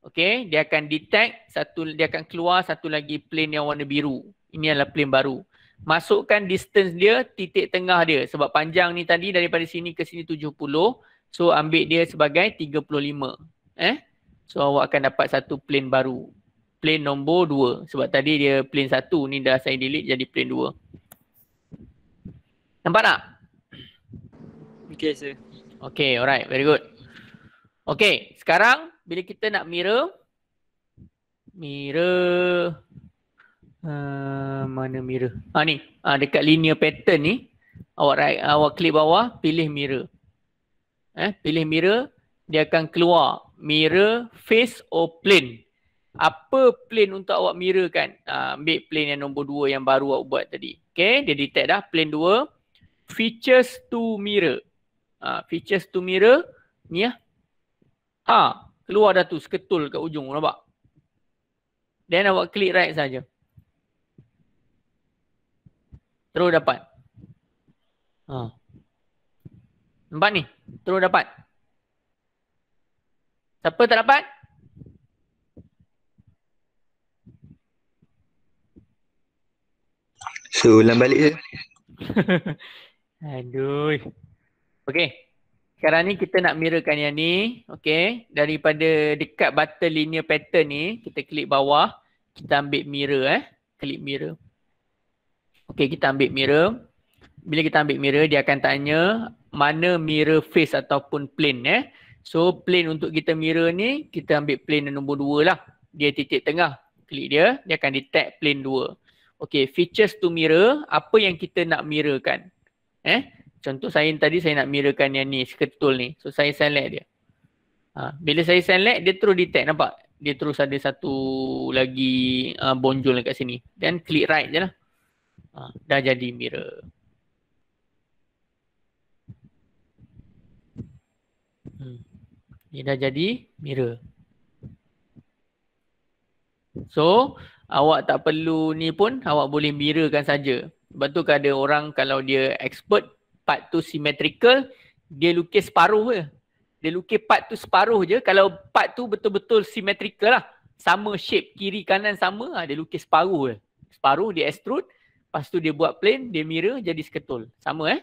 Okay, dia akan detect satu, dia akan keluar satu lagi plane yang warna biru. Ini adalah plane baru. Masukkan distance dia, titik tengah dia. Sebab panjang ni tadi daripada sini ke sini 70. So ambil dia sebagai 35. Eh, So awak akan dapat satu plane baru. Plane nombor 2. Sebab tadi dia plane 1. Ni dah saya delete jadi plane 2. Nampak tak? Okay sir. Okay alright very good. Okay, sekarang bila kita nak mirror Mirror uh, Mana mirror? Ah ni, ha, dekat linear pattern ni Awak right, awak klik bawah, pilih mirror Eh, Pilih mirror, dia akan keluar Mirror, face or plane Apa plane untuk awak mirror kan? Ha, ah, ambil plane yang nombor 2 yang baru awak buat tadi Okay, dia detect dah, plane 2 Features to mirror ha, Features to mirror, ni lah Ha, keluar dah tu seketul kat ujung nampak. Then awak klik right saja. Terus dapat. Ha. Nampak ni? Terus dapat. Siapa tak dapat? So, ulang balik je. <laughs> Aduh. Okay. Sekarang ni kita nak mirrorkan yang ni. Okay. Daripada dekat button linear pattern ni, kita klik bawah. Kita ambil mirror eh. Klik mirror. Okay, kita ambil mirror. Bila kita ambil mirror, dia akan tanya mana mirror face ataupun plane eh. So, plane untuk kita mirror ni, kita ambil plane nombor dua lah. Dia titik tengah. Klik dia, dia akan detect plane dua. Okay, features to mirror, apa yang kita nak mirrorkan? Eh, Contoh saya tadi saya nak mirakan yang ni seketul ni. So saya select dia. Ha, bila saya select dia terus detect nampak? Dia terus ada satu lagi uh, bonjol dekat sini. dan klik right je lah. Ha, dah jadi mirror. Hmm. Ini dah jadi mirror. So awak tak perlu ni pun awak boleh mirrorkan saja. Sebab tu kan ada orang kalau dia expert part tu symmetrical dia lukis separuh je. Dia lukis part tu separuh je. Kalau part tu betul-betul symmetrical lah. Sama shape kiri kanan sama ha, dia lukis separuh je. Separuh dia extrude. Lepas tu dia buat plane, dia mirror jadi seketul. Sama eh.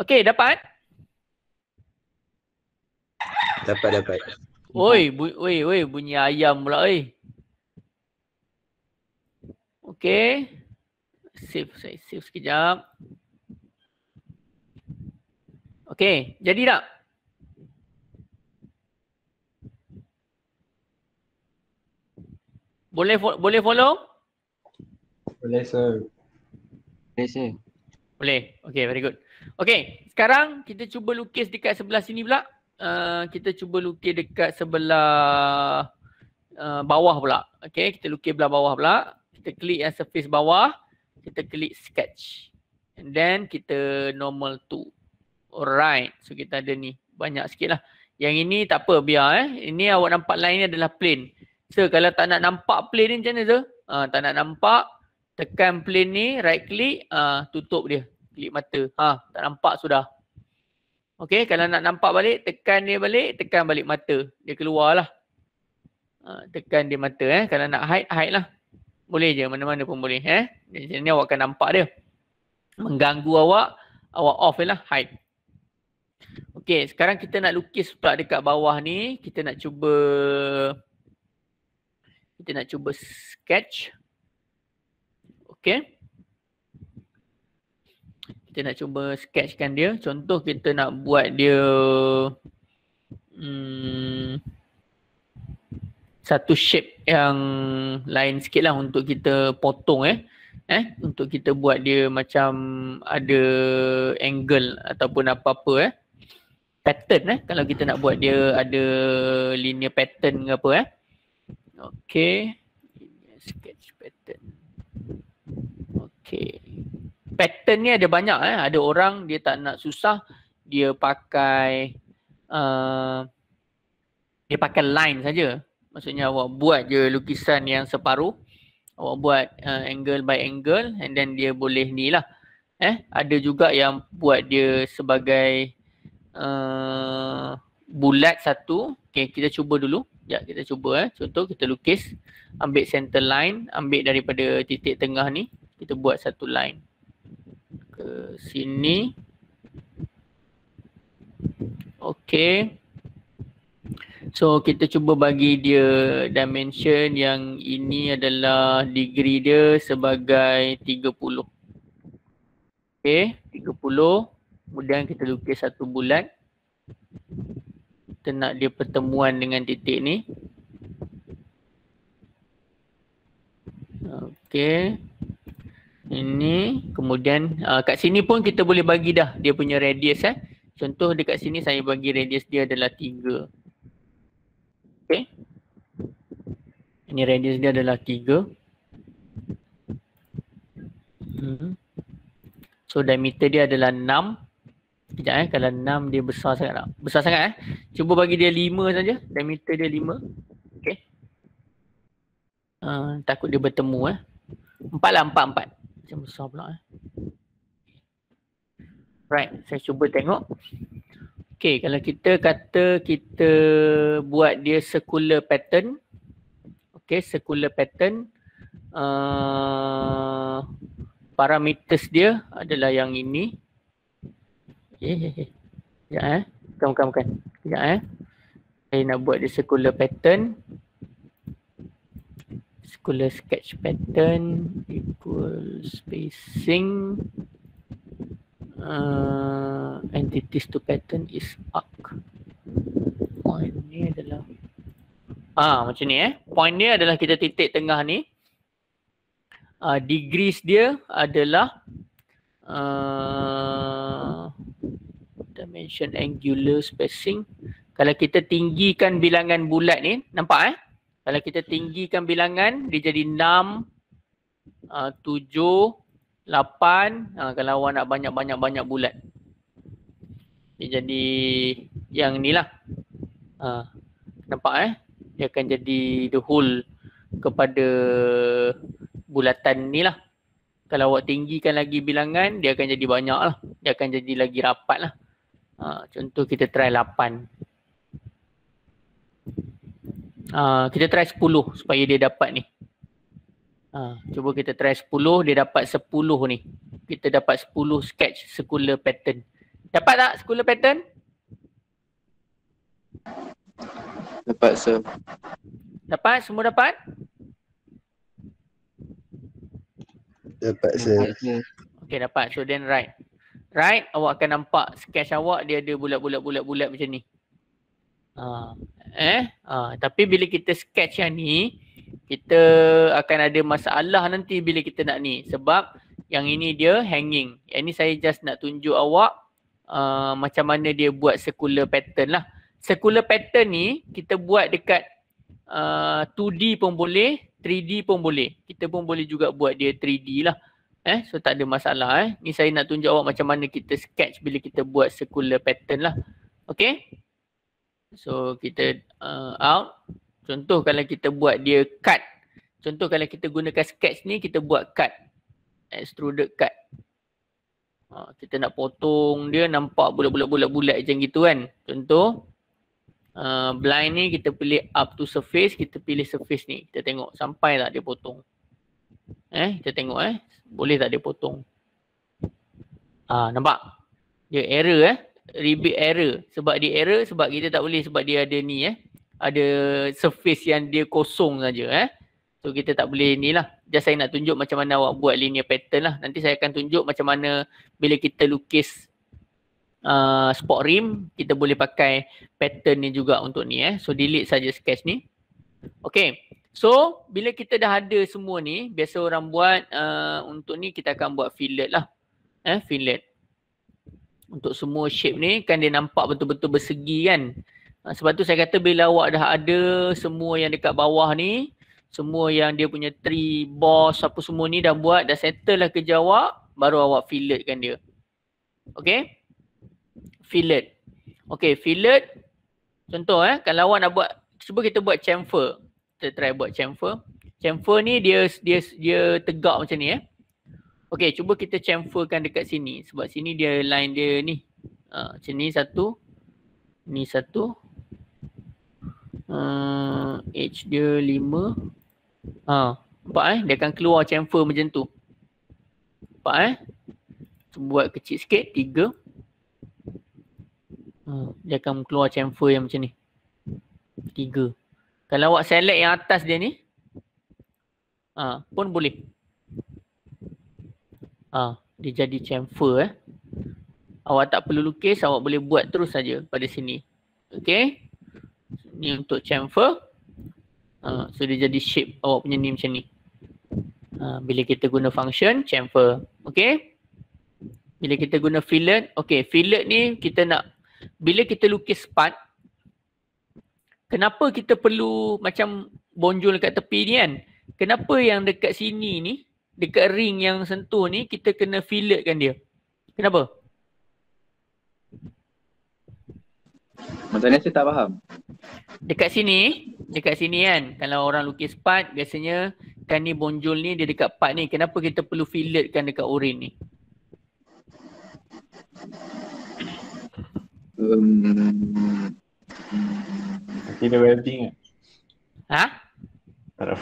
Okay dapat? Dapat dapat. Oi, bu- oi, oi, bunyi ayam pula oi. Okay save saya save sekejap. Okay, jadi tak? Boleh fo- boleh follow? Boleh sir. Boleh sir. Boleh. Okay, very good. Okay, sekarang kita cuba lukis dekat sebelah sini pula. Uh, kita cuba lukis dekat sebelah uh, bawah pula. Okay, kita lukis belah bawah pula. Kita klik yang surface bawah kita klik sketch and then kita normal to alright so kita ada ni banyak sikitlah yang ini tak apa biar eh ini awak nampak line ni adalah plane so kalau tak nak nampak plane ni macam mana tu uh, ah, tak nak nampak tekan plane ni right click uh, tutup dia klik mata ha tak nampak sudah Okay, kalau nak nampak balik, tekan dia balik, tekan balik mata. Dia keluarlah. Uh, ah, tekan dia mata eh. Kalau nak hide, hide lah boleh je mana-mana pun boleh eh. Jadi ni awak akan nampak dia. Mengganggu awak, awak off je lah hide. Okey, sekarang kita nak lukis pula dekat bawah ni. Kita nak cuba kita nak cuba sketch. Okey. Kita nak cuba sketchkan dia. Contoh kita nak buat dia hmm, satu shape yang lain sikit lah untuk kita potong eh. Eh, untuk kita buat dia macam ada angle ataupun apa-apa eh. Pattern eh. Kalau kita nak buat dia ada linear pattern ke apa eh. Okay. Sketch pattern. Okay. Pattern ni ada banyak eh. Ada orang dia tak nak susah. Dia pakai uh, dia pakai line saja maksudnya awak buat je lukisan yang separuh awak buat uh, angle by angle and then dia boleh ni lah eh ada juga yang buat dia sebagai uh, bulat satu Okay, kita cuba dulu ya kita cuba eh contoh kita lukis ambil center line ambil daripada titik tengah ni kita buat satu line ke sini Okay. So kita cuba bagi dia dimension yang ini adalah degree dia sebagai 30. Okay, 30. Kemudian kita lukis satu bulan. Kita nak dia pertemuan dengan titik ni. Okay. Ini kemudian uh, kat sini pun kita boleh bagi dah dia punya radius eh. Contoh dekat sini saya bagi radius dia adalah 3. Okey, Ini radius dia adalah 3. Hmm. So diameter dia adalah 6. Sekejap eh. Kalau 6 dia besar sangat tak? Besar sangat eh. Cuba bagi dia 5 saja. Diameter dia 5. Okey. Uh, takut dia bertemu eh. 4 lah 4 4. Macam besar pula eh. Right. Saya cuba tengok. Okay, kalau kita kata kita buat dia circular pattern. Okay, circular pattern. Uh, parameters dia adalah yang ini. Sekejap eh. Bukan, bukan, bukan. Sekejap eh. Saya nak buat dia circular pattern. Circular sketch pattern equal spacing uh, entities to pattern is arc. Point ni adalah ah macam ni eh. Point ni adalah kita titik tengah ni. Uh, degrees dia adalah uh, dimension angular spacing. Kalau kita tinggikan bilangan bulat ni, nampak eh? Kalau kita tinggikan bilangan, dia jadi 6, uh, 7, Lapan, ha, kalau awak nak banyak-banyak-banyak bulat. Dia jadi yang inilah. Ha, nampak eh? Dia akan jadi the whole kepada bulatan ni lah. Kalau awak tinggikan lagi bilangan, dia akan jadi banyak lah. Dia akan jadi lagi rapat lah. Ha, contoh kita try lapan. Ha, kita try 10 supaya dia dapat ni. Ha, cuba kita try 10, dia dapat 10 ni. Kita dapat 10 sketch circular pattern. Dapat tak circular pattern? Dapat sir. Dapat? Semua dapat? Dapat sir. Okay dapat. So then right. Right, awak akan nampak sketch awak dia ada bulat-bulat-bulat-bulat macam ni. Ha, eh? Ha, tapi bila kita sketch yang ni, kita akan ada masalah nanti bila kita nak ni sebab yang ini dia hanging. Yang ini saya just nak tunjuk awak uh, macam mana dia buat circular pattern lah. Circular pattern ni kita buat dekat uh, 2D pun boleh, 3D pun boleh. Kita pun boleh juga buat dia 3D lah. Eh, so tak ada masalah eh. Ni saya nak tunjuk awak macam mana kita sketch bila kita buat circular pattern lah. Okay. So kita uh, out. Contoh kalau kita buat dia cut. Contoh kalau kita gunakan sketch ni, kita buat cut. extrude cut. Ha, kita nak potong dia nampak bulat-bulat-bulat-bulat macam gitu kan. Contoh. Uh, blind ni kita pilih up to surface, kita pilih surface ni. Kita tengok sampai tak dia potong. Eh, kita tengok eh. Boleh tak dia potong. Ah, nampak? Dia error eh. Repeat error. Sebab dia error, sebab kita tak boleh sebab dia ada ni eh ada surface yang dia kosong saja eh. So kita tak boleh ni lah. Just saya nak tunjuk macam mana awak buat linear pattern lah. Nanti saya akan tunjuk macam mana bila kita lukis Uh, spot rim, kita boleh pakai pattern ni juga untuk ni eh. So delete saja sketch ni. Okay. So bila kita dah ada semua ni, biasa orang buat uh, untuk ni kita akan buat fillet lah. Eh fillet. Untuk semua shape ni kan dia nampak betul-betul bersegi kan. Ah, sebab tu saya kata bila awak dah ada semua yang dekat bawah ni, semua yang dia punya tree, boss, apa semua ni dah buat, dah settle lah kerja awak, baru awak fillet kan dia. Okay? Fillet. Okay, fillet. Contoh eh, kalau awak nak buat, cuba kita buat chamfer. Kita try buat chamfer. Chamfer ni dia dia dia tegak macam ni eh. Okay, cuba kita chamferkan dekat sini. Sebab sini dia line dia ni. Uh, ni satu. Ni satu. Ah, H dia 5 ha. Nampak eh dia akan keluar chamfer macam tu Nampak eh Buat kecil sikit tiga. ha. Dia akan keluar chamfer yang macam ni Tiga. Kalau awak select yang atas dia ni ha. Pun boleh ha. Dia jadi chamfer eh Awak tak perlu lukis awak boleh buat terus saja pada sini Okay ni untuk chamfer. Uh, so dia jadi shape awak punya ni macam ni. Uh, bila kita guna function chamfer. Okay. Bila kita guna fillet. Okay fillet ni kita nak. Bila kita lukis part. Kenapa kita perlu macam bonjol kat tepi ni kan. Kenapa yang dekat sini ni. Dekat ring yang sentuh ni kita kena filletkan dia. Kenapa? Maksudnya saya tak faham. Dekat sini, dekat sini kan, kalau orang lukis part, biasanya kan ni bonjol ni, dia dekat part ni. Kenapa kita perlu fillet filletkan dekat urin ni? Um, Nanti dia welding ah. Ha? Tak ada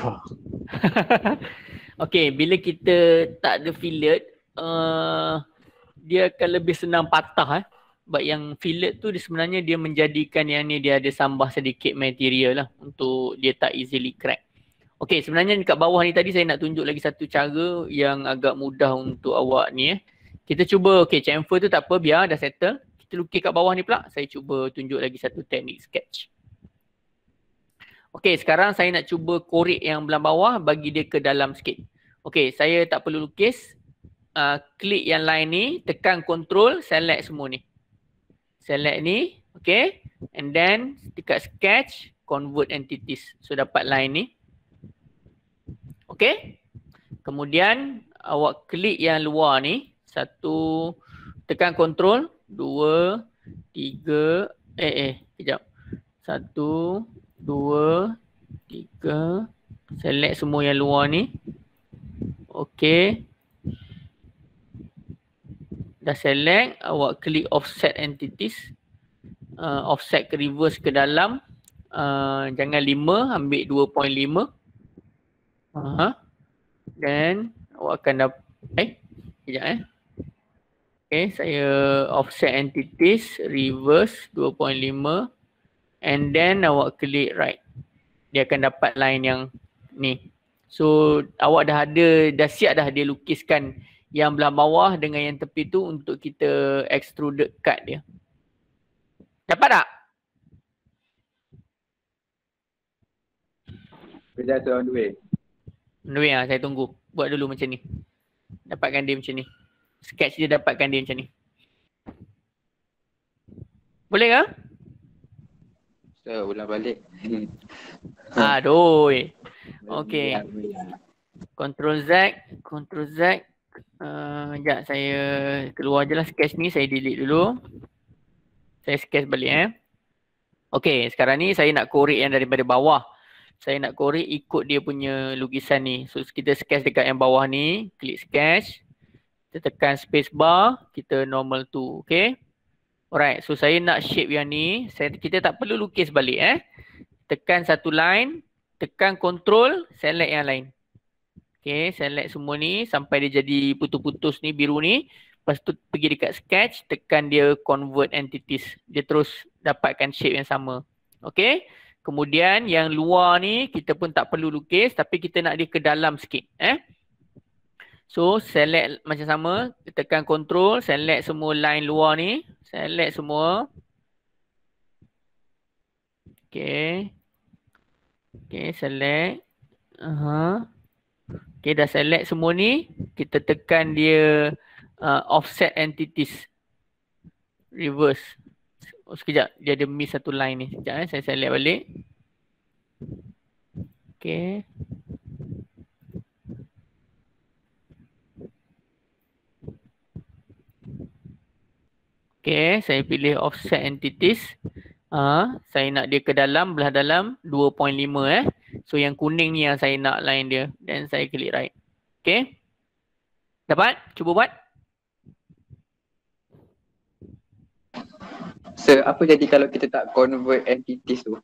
<laughs> okay, bila kita tak ada fillet, uh, dia akan lebih senang patah. Eh but yang fillet tu dia sebenarnya dia menjadikan yang ni dia ada sambah sedikit material lah untuk dia tak easily crack. Okay sebenarnya dekat bawah ni tadi saya nak tunjuk lagi satu cara yang agak mudah untuk awak ni eh. Kita cuba okay chamfer tu tak apa biar dah settle. Kita lukis kat bawah ni pula saya cuba tunjuk lagi satu teknik sketch. Okay sekarang saya nak cuba korek yang belah bawah bagi dia ke dalam sikit. Okay saya tak perlu lukis. Uh, klik yang lain ni, tekan control, select semua ni select ni okay and then dekat sketch convert entities so dapat line ni okay kemudian awak klik yang luar ni satu tekan control dua tiga eh eh kejap satu dua tiga select semua yang luar ni okay dah select uh, awak klik offset entities uh, offset ke reverse ke dalam uh, jangan 5 ambil 2.5 uh -huh. then awak akan dapat eh sekejap eh Okay, saya offset entities, reverse 2.5 and then awak klik right. Dia akan dapat line yang ni. So, awak dah ada, dah siap dah dia lukiskan yang belah bawah dengan yang tepi tu untuk kita extrude cut dia. Dapat tak? Kerja tu on the way. On the way lah, saya tunggu. Buat dulu macam ni. Dapatkan dia macam ni. Sketch dia dapatkan dia macam ni. Boleh ke? Ustaz, so, ulang balik. Aduh. Okay. Control Z, Control Z, Eh, sekejap saya keluar je lah sketch ni saya delete dulu saya sketch balik eh Okay sekarang ni saya nak korek yang daripada bawah saya nak korek ikut dia punya lukisan ni so kita sketch dekat yang bawah ni klik sketch kita tekan space bar kita normal tu okay alright so saya nak shape yang ni saya, kita tak perlu lukis balik eh tekan satu line tekan control select yang lain Okay, select semua ni sampai dia jadi putus-putus ni biru ni. Lepas tu pergi dekat sketch, tekan dia convert entities. Dia terus dapatkan shape yang sama. Okay, kemudian yang luar ni kita pun tak perlu lukis tapi kita nak dia ke dalam sikit. Eh? So select macam sama, tekan control, select semua line luar ni. Select semua. Okay. Okay, select. Aha. Uh -huh. Okay dah select semua ni kita tekan dia uh, offset entities reverse. Oh, sekejap dia ada miss satu line ni. Sekejap eh saya select balik. Okay. Okay saya pilih offset entities. Uh, saya nak dia ke dalam belah dalam 2.5 eh. So yang kuning ni yang saya nak line dia Then saya klik right Okay Dapat? Cuba buat Sir, apa jadi kalau kita tak convert entities tu?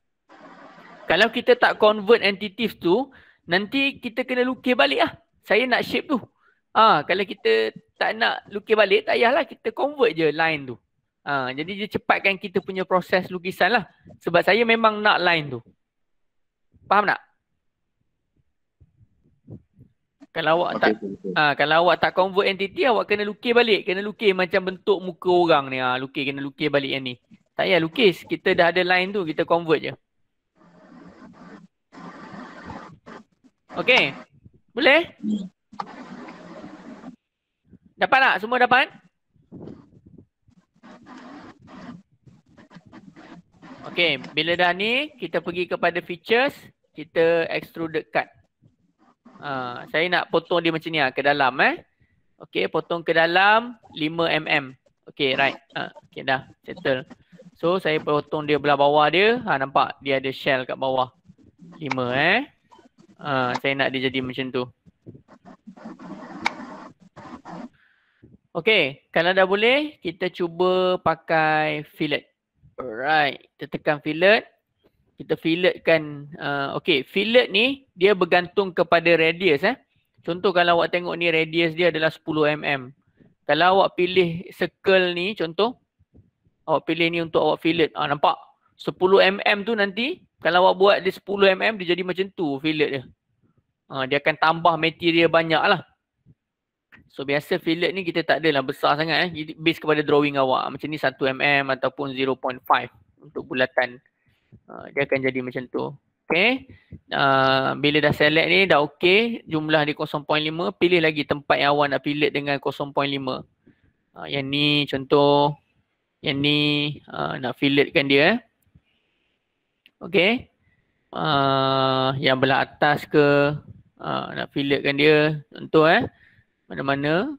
Kalau kita tak convert entities tu Nanti kita kena lukis balik lah Saya nak shape tu Ah, ha, Kalau kita tak nak lukis balik Tak payahlah kita convert je line tu Ha, jadi dia cepatkan kita punya proses lukisan lah Sebab saya memang nak line tu Faham tak? Kalau awak okay, tak okay. Ha, ah, kalau awak tak convert entity awak kena lukis balik, kena lukis macam bentuk muka orang ni. ah lukis kena lukis balik yang ni. Tak payah lukis, kita dah ada line tu kita convert je. Okay, boleh? Hmm. Dapat tak? Semua dapat? Okay, bila dah ni, kita pergi kepada features, kita extrude cut. Uh, saya nak potong dia macam ni lah, ke dalam eh. Okay, potong ke dalam 5mm. Okay, right. Uh, ha, okay, dah. Settle. So, saya potong dia belah bawah dia. Ha, nampak? Dia ada shell kat bawah. 5 eh. Uh, saya nak dia jadi macam tu. Okay, kalau dah boleh, kita cuba pakai fillet. Alright, kita tekan fillet. Kita filletkan, uh, okay fillet ni dia bergantung kepada radius eh. Contoh kalau awak tengok ni radius dia adalah 10mm. Kalau awak pilih circle ni contoh, awak pilih ni untuk awak fillet. Ah, nampak? 10mm tu nanti kalau awak buat dia 10mm dia jadi macam tu fillet dia. Ah, dia akan tambah material banyak lah. So biasa fillet ni kita tak adalah besar sangat eh. base kepada drawing awak. Macam ni 1mm ataupun 0.5 untuk bulatan. Uh, dia akan jadi macam tu. Okay. Uh, bila dah select ni dah okay. Jumlah di 0.5. Pilih lagi tempat yang awak nak fillet dengan 0.5. Uh, ah, yang ni contoh. Yang ni uh, nak kan dia. Eh. Okay. Uh, yang belah atas ke. Uh, nak kan dia. Contoh eh mana-mana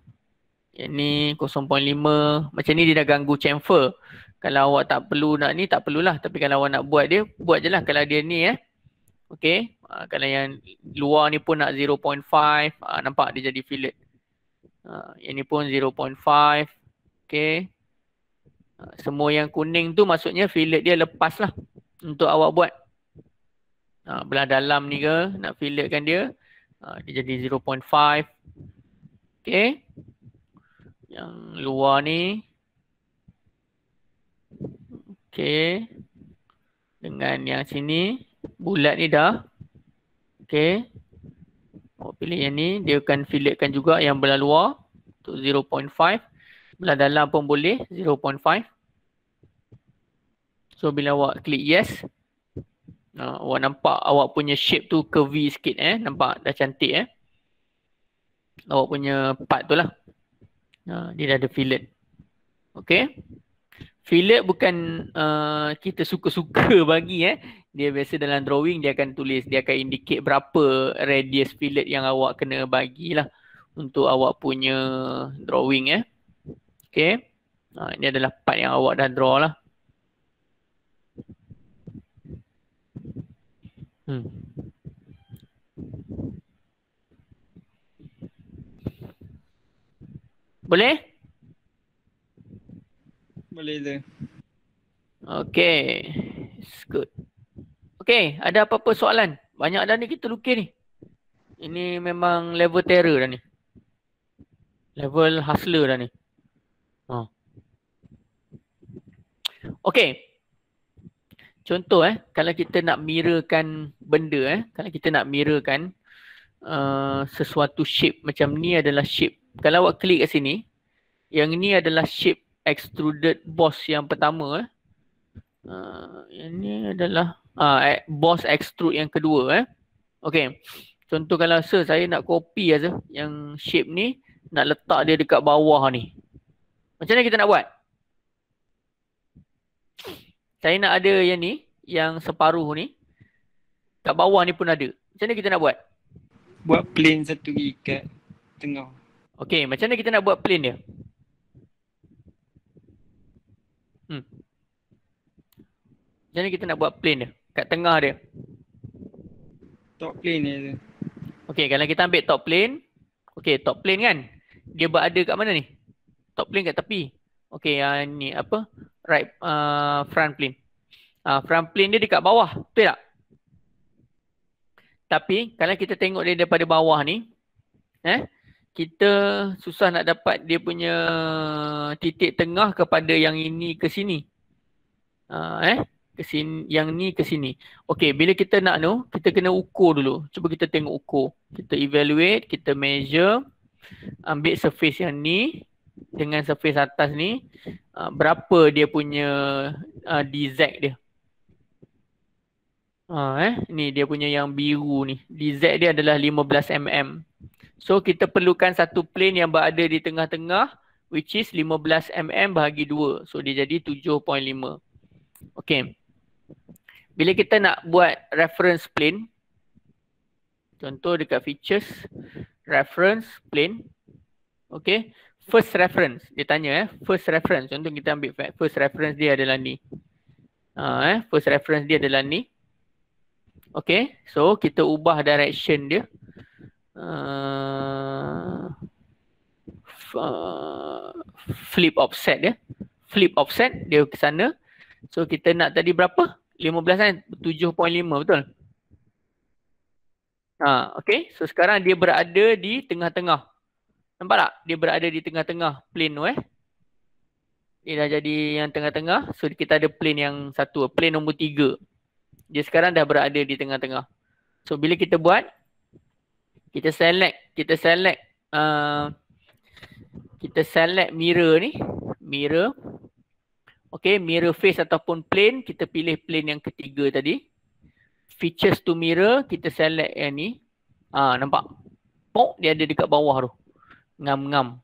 ini 0.5 macam ni dia dah ganggu chamfer kalau awak tak perlu nak ni tak perlulah tapi kalau awak nak buat dia buat je lah kalau dia ni eh Okay uh, ha, kalau yang luar ni pun nak 0.5 uh, ha, nampak dia jadi fillet uh, ha, yang ni pun 0.5 okay uh, semua yang kuning tu maksudnya fillet dia lepas lah untuk awak buat uh, belah dalam ni ke nak filletkan dia uh, dia jadi 0.5 Okey. Yang luar ni. Okey. Dengan yang sini. Bulat ni dah. Okey. Awak pilih yang ni. Dia akan filletkan juga yang belah luar. Untuk 0.5. Belah dalam pun boleh. 0.5. So bila awak klik yes. Ah, awak nampak awak punya shape tu curvy sikit eh. Nampak dah cantik eh awak punya part tu lah. Ha, dia dah ada fillet. Okay. Fillet bukan uh, kita suka-suka <laughs> bagi eh. Dia biasa dalam drawing dia akan tulis, dia akan indicate berapa radius fillet yang awak kena bagilah untuk awak punya drawing eh. Okay. Ha, ini adalah part yang awak dah draw lah. Hmm. Boleh? Boleh tu. Okay. It's good. Okay, ada apa-apa soalan? Banyak dah ni kita lukis ni. Ini memang level terror dah ni. Level hustler dah ni. Oh. Ha. Okay. Contoh eh, kalau kita nak mirrorkan benda eh, kalau kita nak mirrorkan uh, sesuatu shape macam ni adalah shape kalau awak klik kat sini yang ini adalah shape extruded boss yang pertama eh. Uh, ini adalah uh, boss extrude yang kedua eh. Okey. Contoh kalau sir saya nak copy aja yang shape ni nak letak dia dekat bawah ni. Macam mana kita nak buat? Saya nak ada yang ni yang separuh ni kat bawah ni pun ada. Macam mana kita nak buat? Buat plane satu ikat tengah. Okay, macam mana kita nak buat plane dia? Hmm. Macam mana kita nak buat plane dia? Kat tengah dia. Top plane dia. Okay, kalau kita ambil top plane. Okay, top plane kan? Dia berada kat mana ni? Top plane kat tepi. Okay, uh, ah, ni apa? Right uh, front plane. Uh, front plane dia dekat bawah. Betul tak? Tapi, kalau kita tengok dia daripada bawah ni. Eh? kita susah nak dapat dia punya titik tengah kepada yang ini ke sini. Uh, eh, ke sini, yang ni ke sini. Okey, bila kita nak tu, kita kena ukur dulu. Cuba kita tengok ukur. Kita evaluate, kita measure. Ambil surface yang ni dengan surface atas ni. Ha, berapa dia punya uh, ha, dz dia. Uh, Uh, eh ni dia punya yang biru ni DZ dia adalah 15 mm so kita perlukan satu plane yang berada di tengah-tengah which is 15 mm bahagi 2 so dia jadi 7.5 Okay. bila kita nak buat reference plane contoh dekat features reference plane Okay. first reference dia tanya eh first reference contoh kita ambil first reference dia adalah ni uh, eh first reference dia adalah ni Okay, so kita ubah direction dia. Uh, flip offset dia. Flip offset dia ke sana. So kita nak tadi berapa? 15 kan? 7.5 betul? Ha, okay, so sekarang dia berada di tengah-tengah. Nampak tak? Dia berada di tengah-tengah plane tu eh. Dia dah jadi yang tengah-tengah. So kita ada plane yang satu. Plane nombor tiga dia sekarang dah berada di tengah-tengah. So bila kita buat kita select, kita select uh, kita select mirror ni, mirror. Okay, mirror face ataupun plane, kita pilih plane yang ketiga tadi. Features to mirror, kita select yang ni. Ah, nampak? Pok, dia ada dekat bawah tu. Ngam-ngam.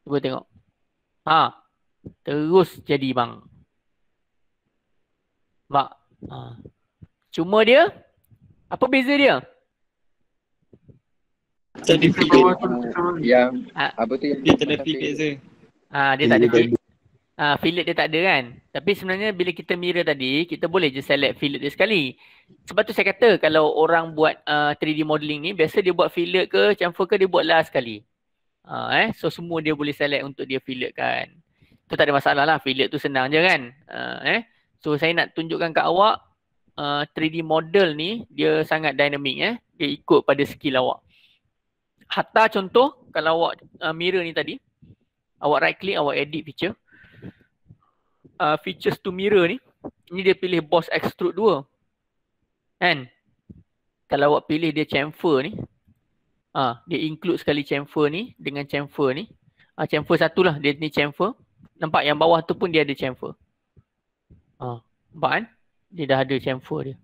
Cuba tengok. Ha. Terus jadi bang. Nampak? Ha. Cuma dia apa beza dia? Sertifikat yang, ha. apa tu yang dia tak ha, dia tak ada. Ah fillet dia tak ada kan. Tapi sebenarnya bila kita mirror tadi, kita boleh je select fillet dia sekali. Sebab tu saya kata kalau orang buat uh, 3D modeling ni biasa dia buat fillet ke chamfer ke dia buat last sekali. Uh, eh so semua dia boleh select untuk dia fillet kan. Tu tak ada masalah lah fillet tu senang je kan. Uh, eh so saya nak tunjukkan kat awak uh, 3D model ni dia sangat dynamic eh. Dia ikut pada skill awak. Hatta contoh kalau awak uh, mirror ni tadi awak right click awak edit feature uh, features to mirror ni ni dia pilih boss extrude 2 kan kalau awak pilih dia chamfer ni uh, dia include sekali chamfer ni dengan chamfer ni uh, chamfer lah dia ni chamfer nampak yang bawah tu pun dia ada chamfer uh, nampak kan dia dah ada chamfer dia.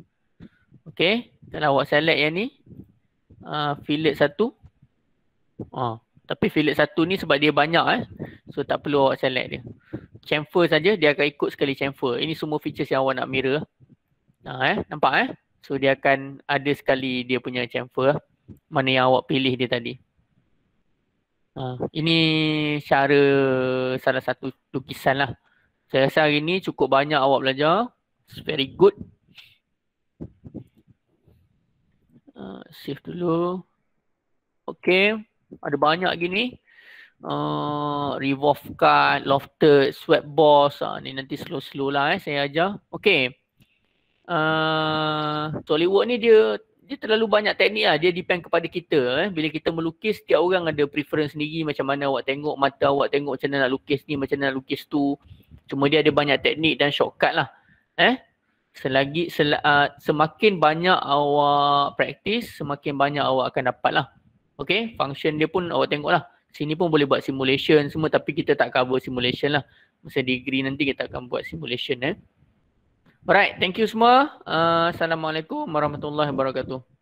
Okay. Kalau awak select yang ni. Uh, fillet satu. Uh, tapi fillet satu ni sebab dia banyak eh. So tak perlu awak select dia. Chamfer saja dia akan ikut sekali chamfer. Ini semua features yang awak nak mirror. Uh, eh. Nampak eh. So dia akan ada sekali dia punya chamfer. Eh. Mana yang awak pilih dia tadi. Uh, ini cara salah satu lukisan lah. Saya rasa hari ni cukup banyak awak belajar. It's very good. Uh, save dulu. Okay. Ada banyak gini. Uh, revolve card, lofted, swap boss. Uh, ni nanti slow-slow lah eh. Saya ajar. Okay. Uh, Tollywood ni dia dia terlalu banyak teknik lah. Dia depend kepada kita. Eh. Bila kita melukis, setiap orang ada preference sendiri. Macam mana awak tengok mata awak tengok macam mana nak lukis ni, macam mana nak lukis tu. Cuma dia ada banyak teknik dan shortcut lah eh selagi sel, uh, semakin banyak awak praktis semakin banyak awak akan dapat lah okay function dia pun awak tengok lah sini pun boleh buat simulation semua tapi kita tak cover simulation lah masa degree nanti kita akan buat simulation eh alright thank you semua uh, Assalamualaikum Warahmatullahi Wabarakatuh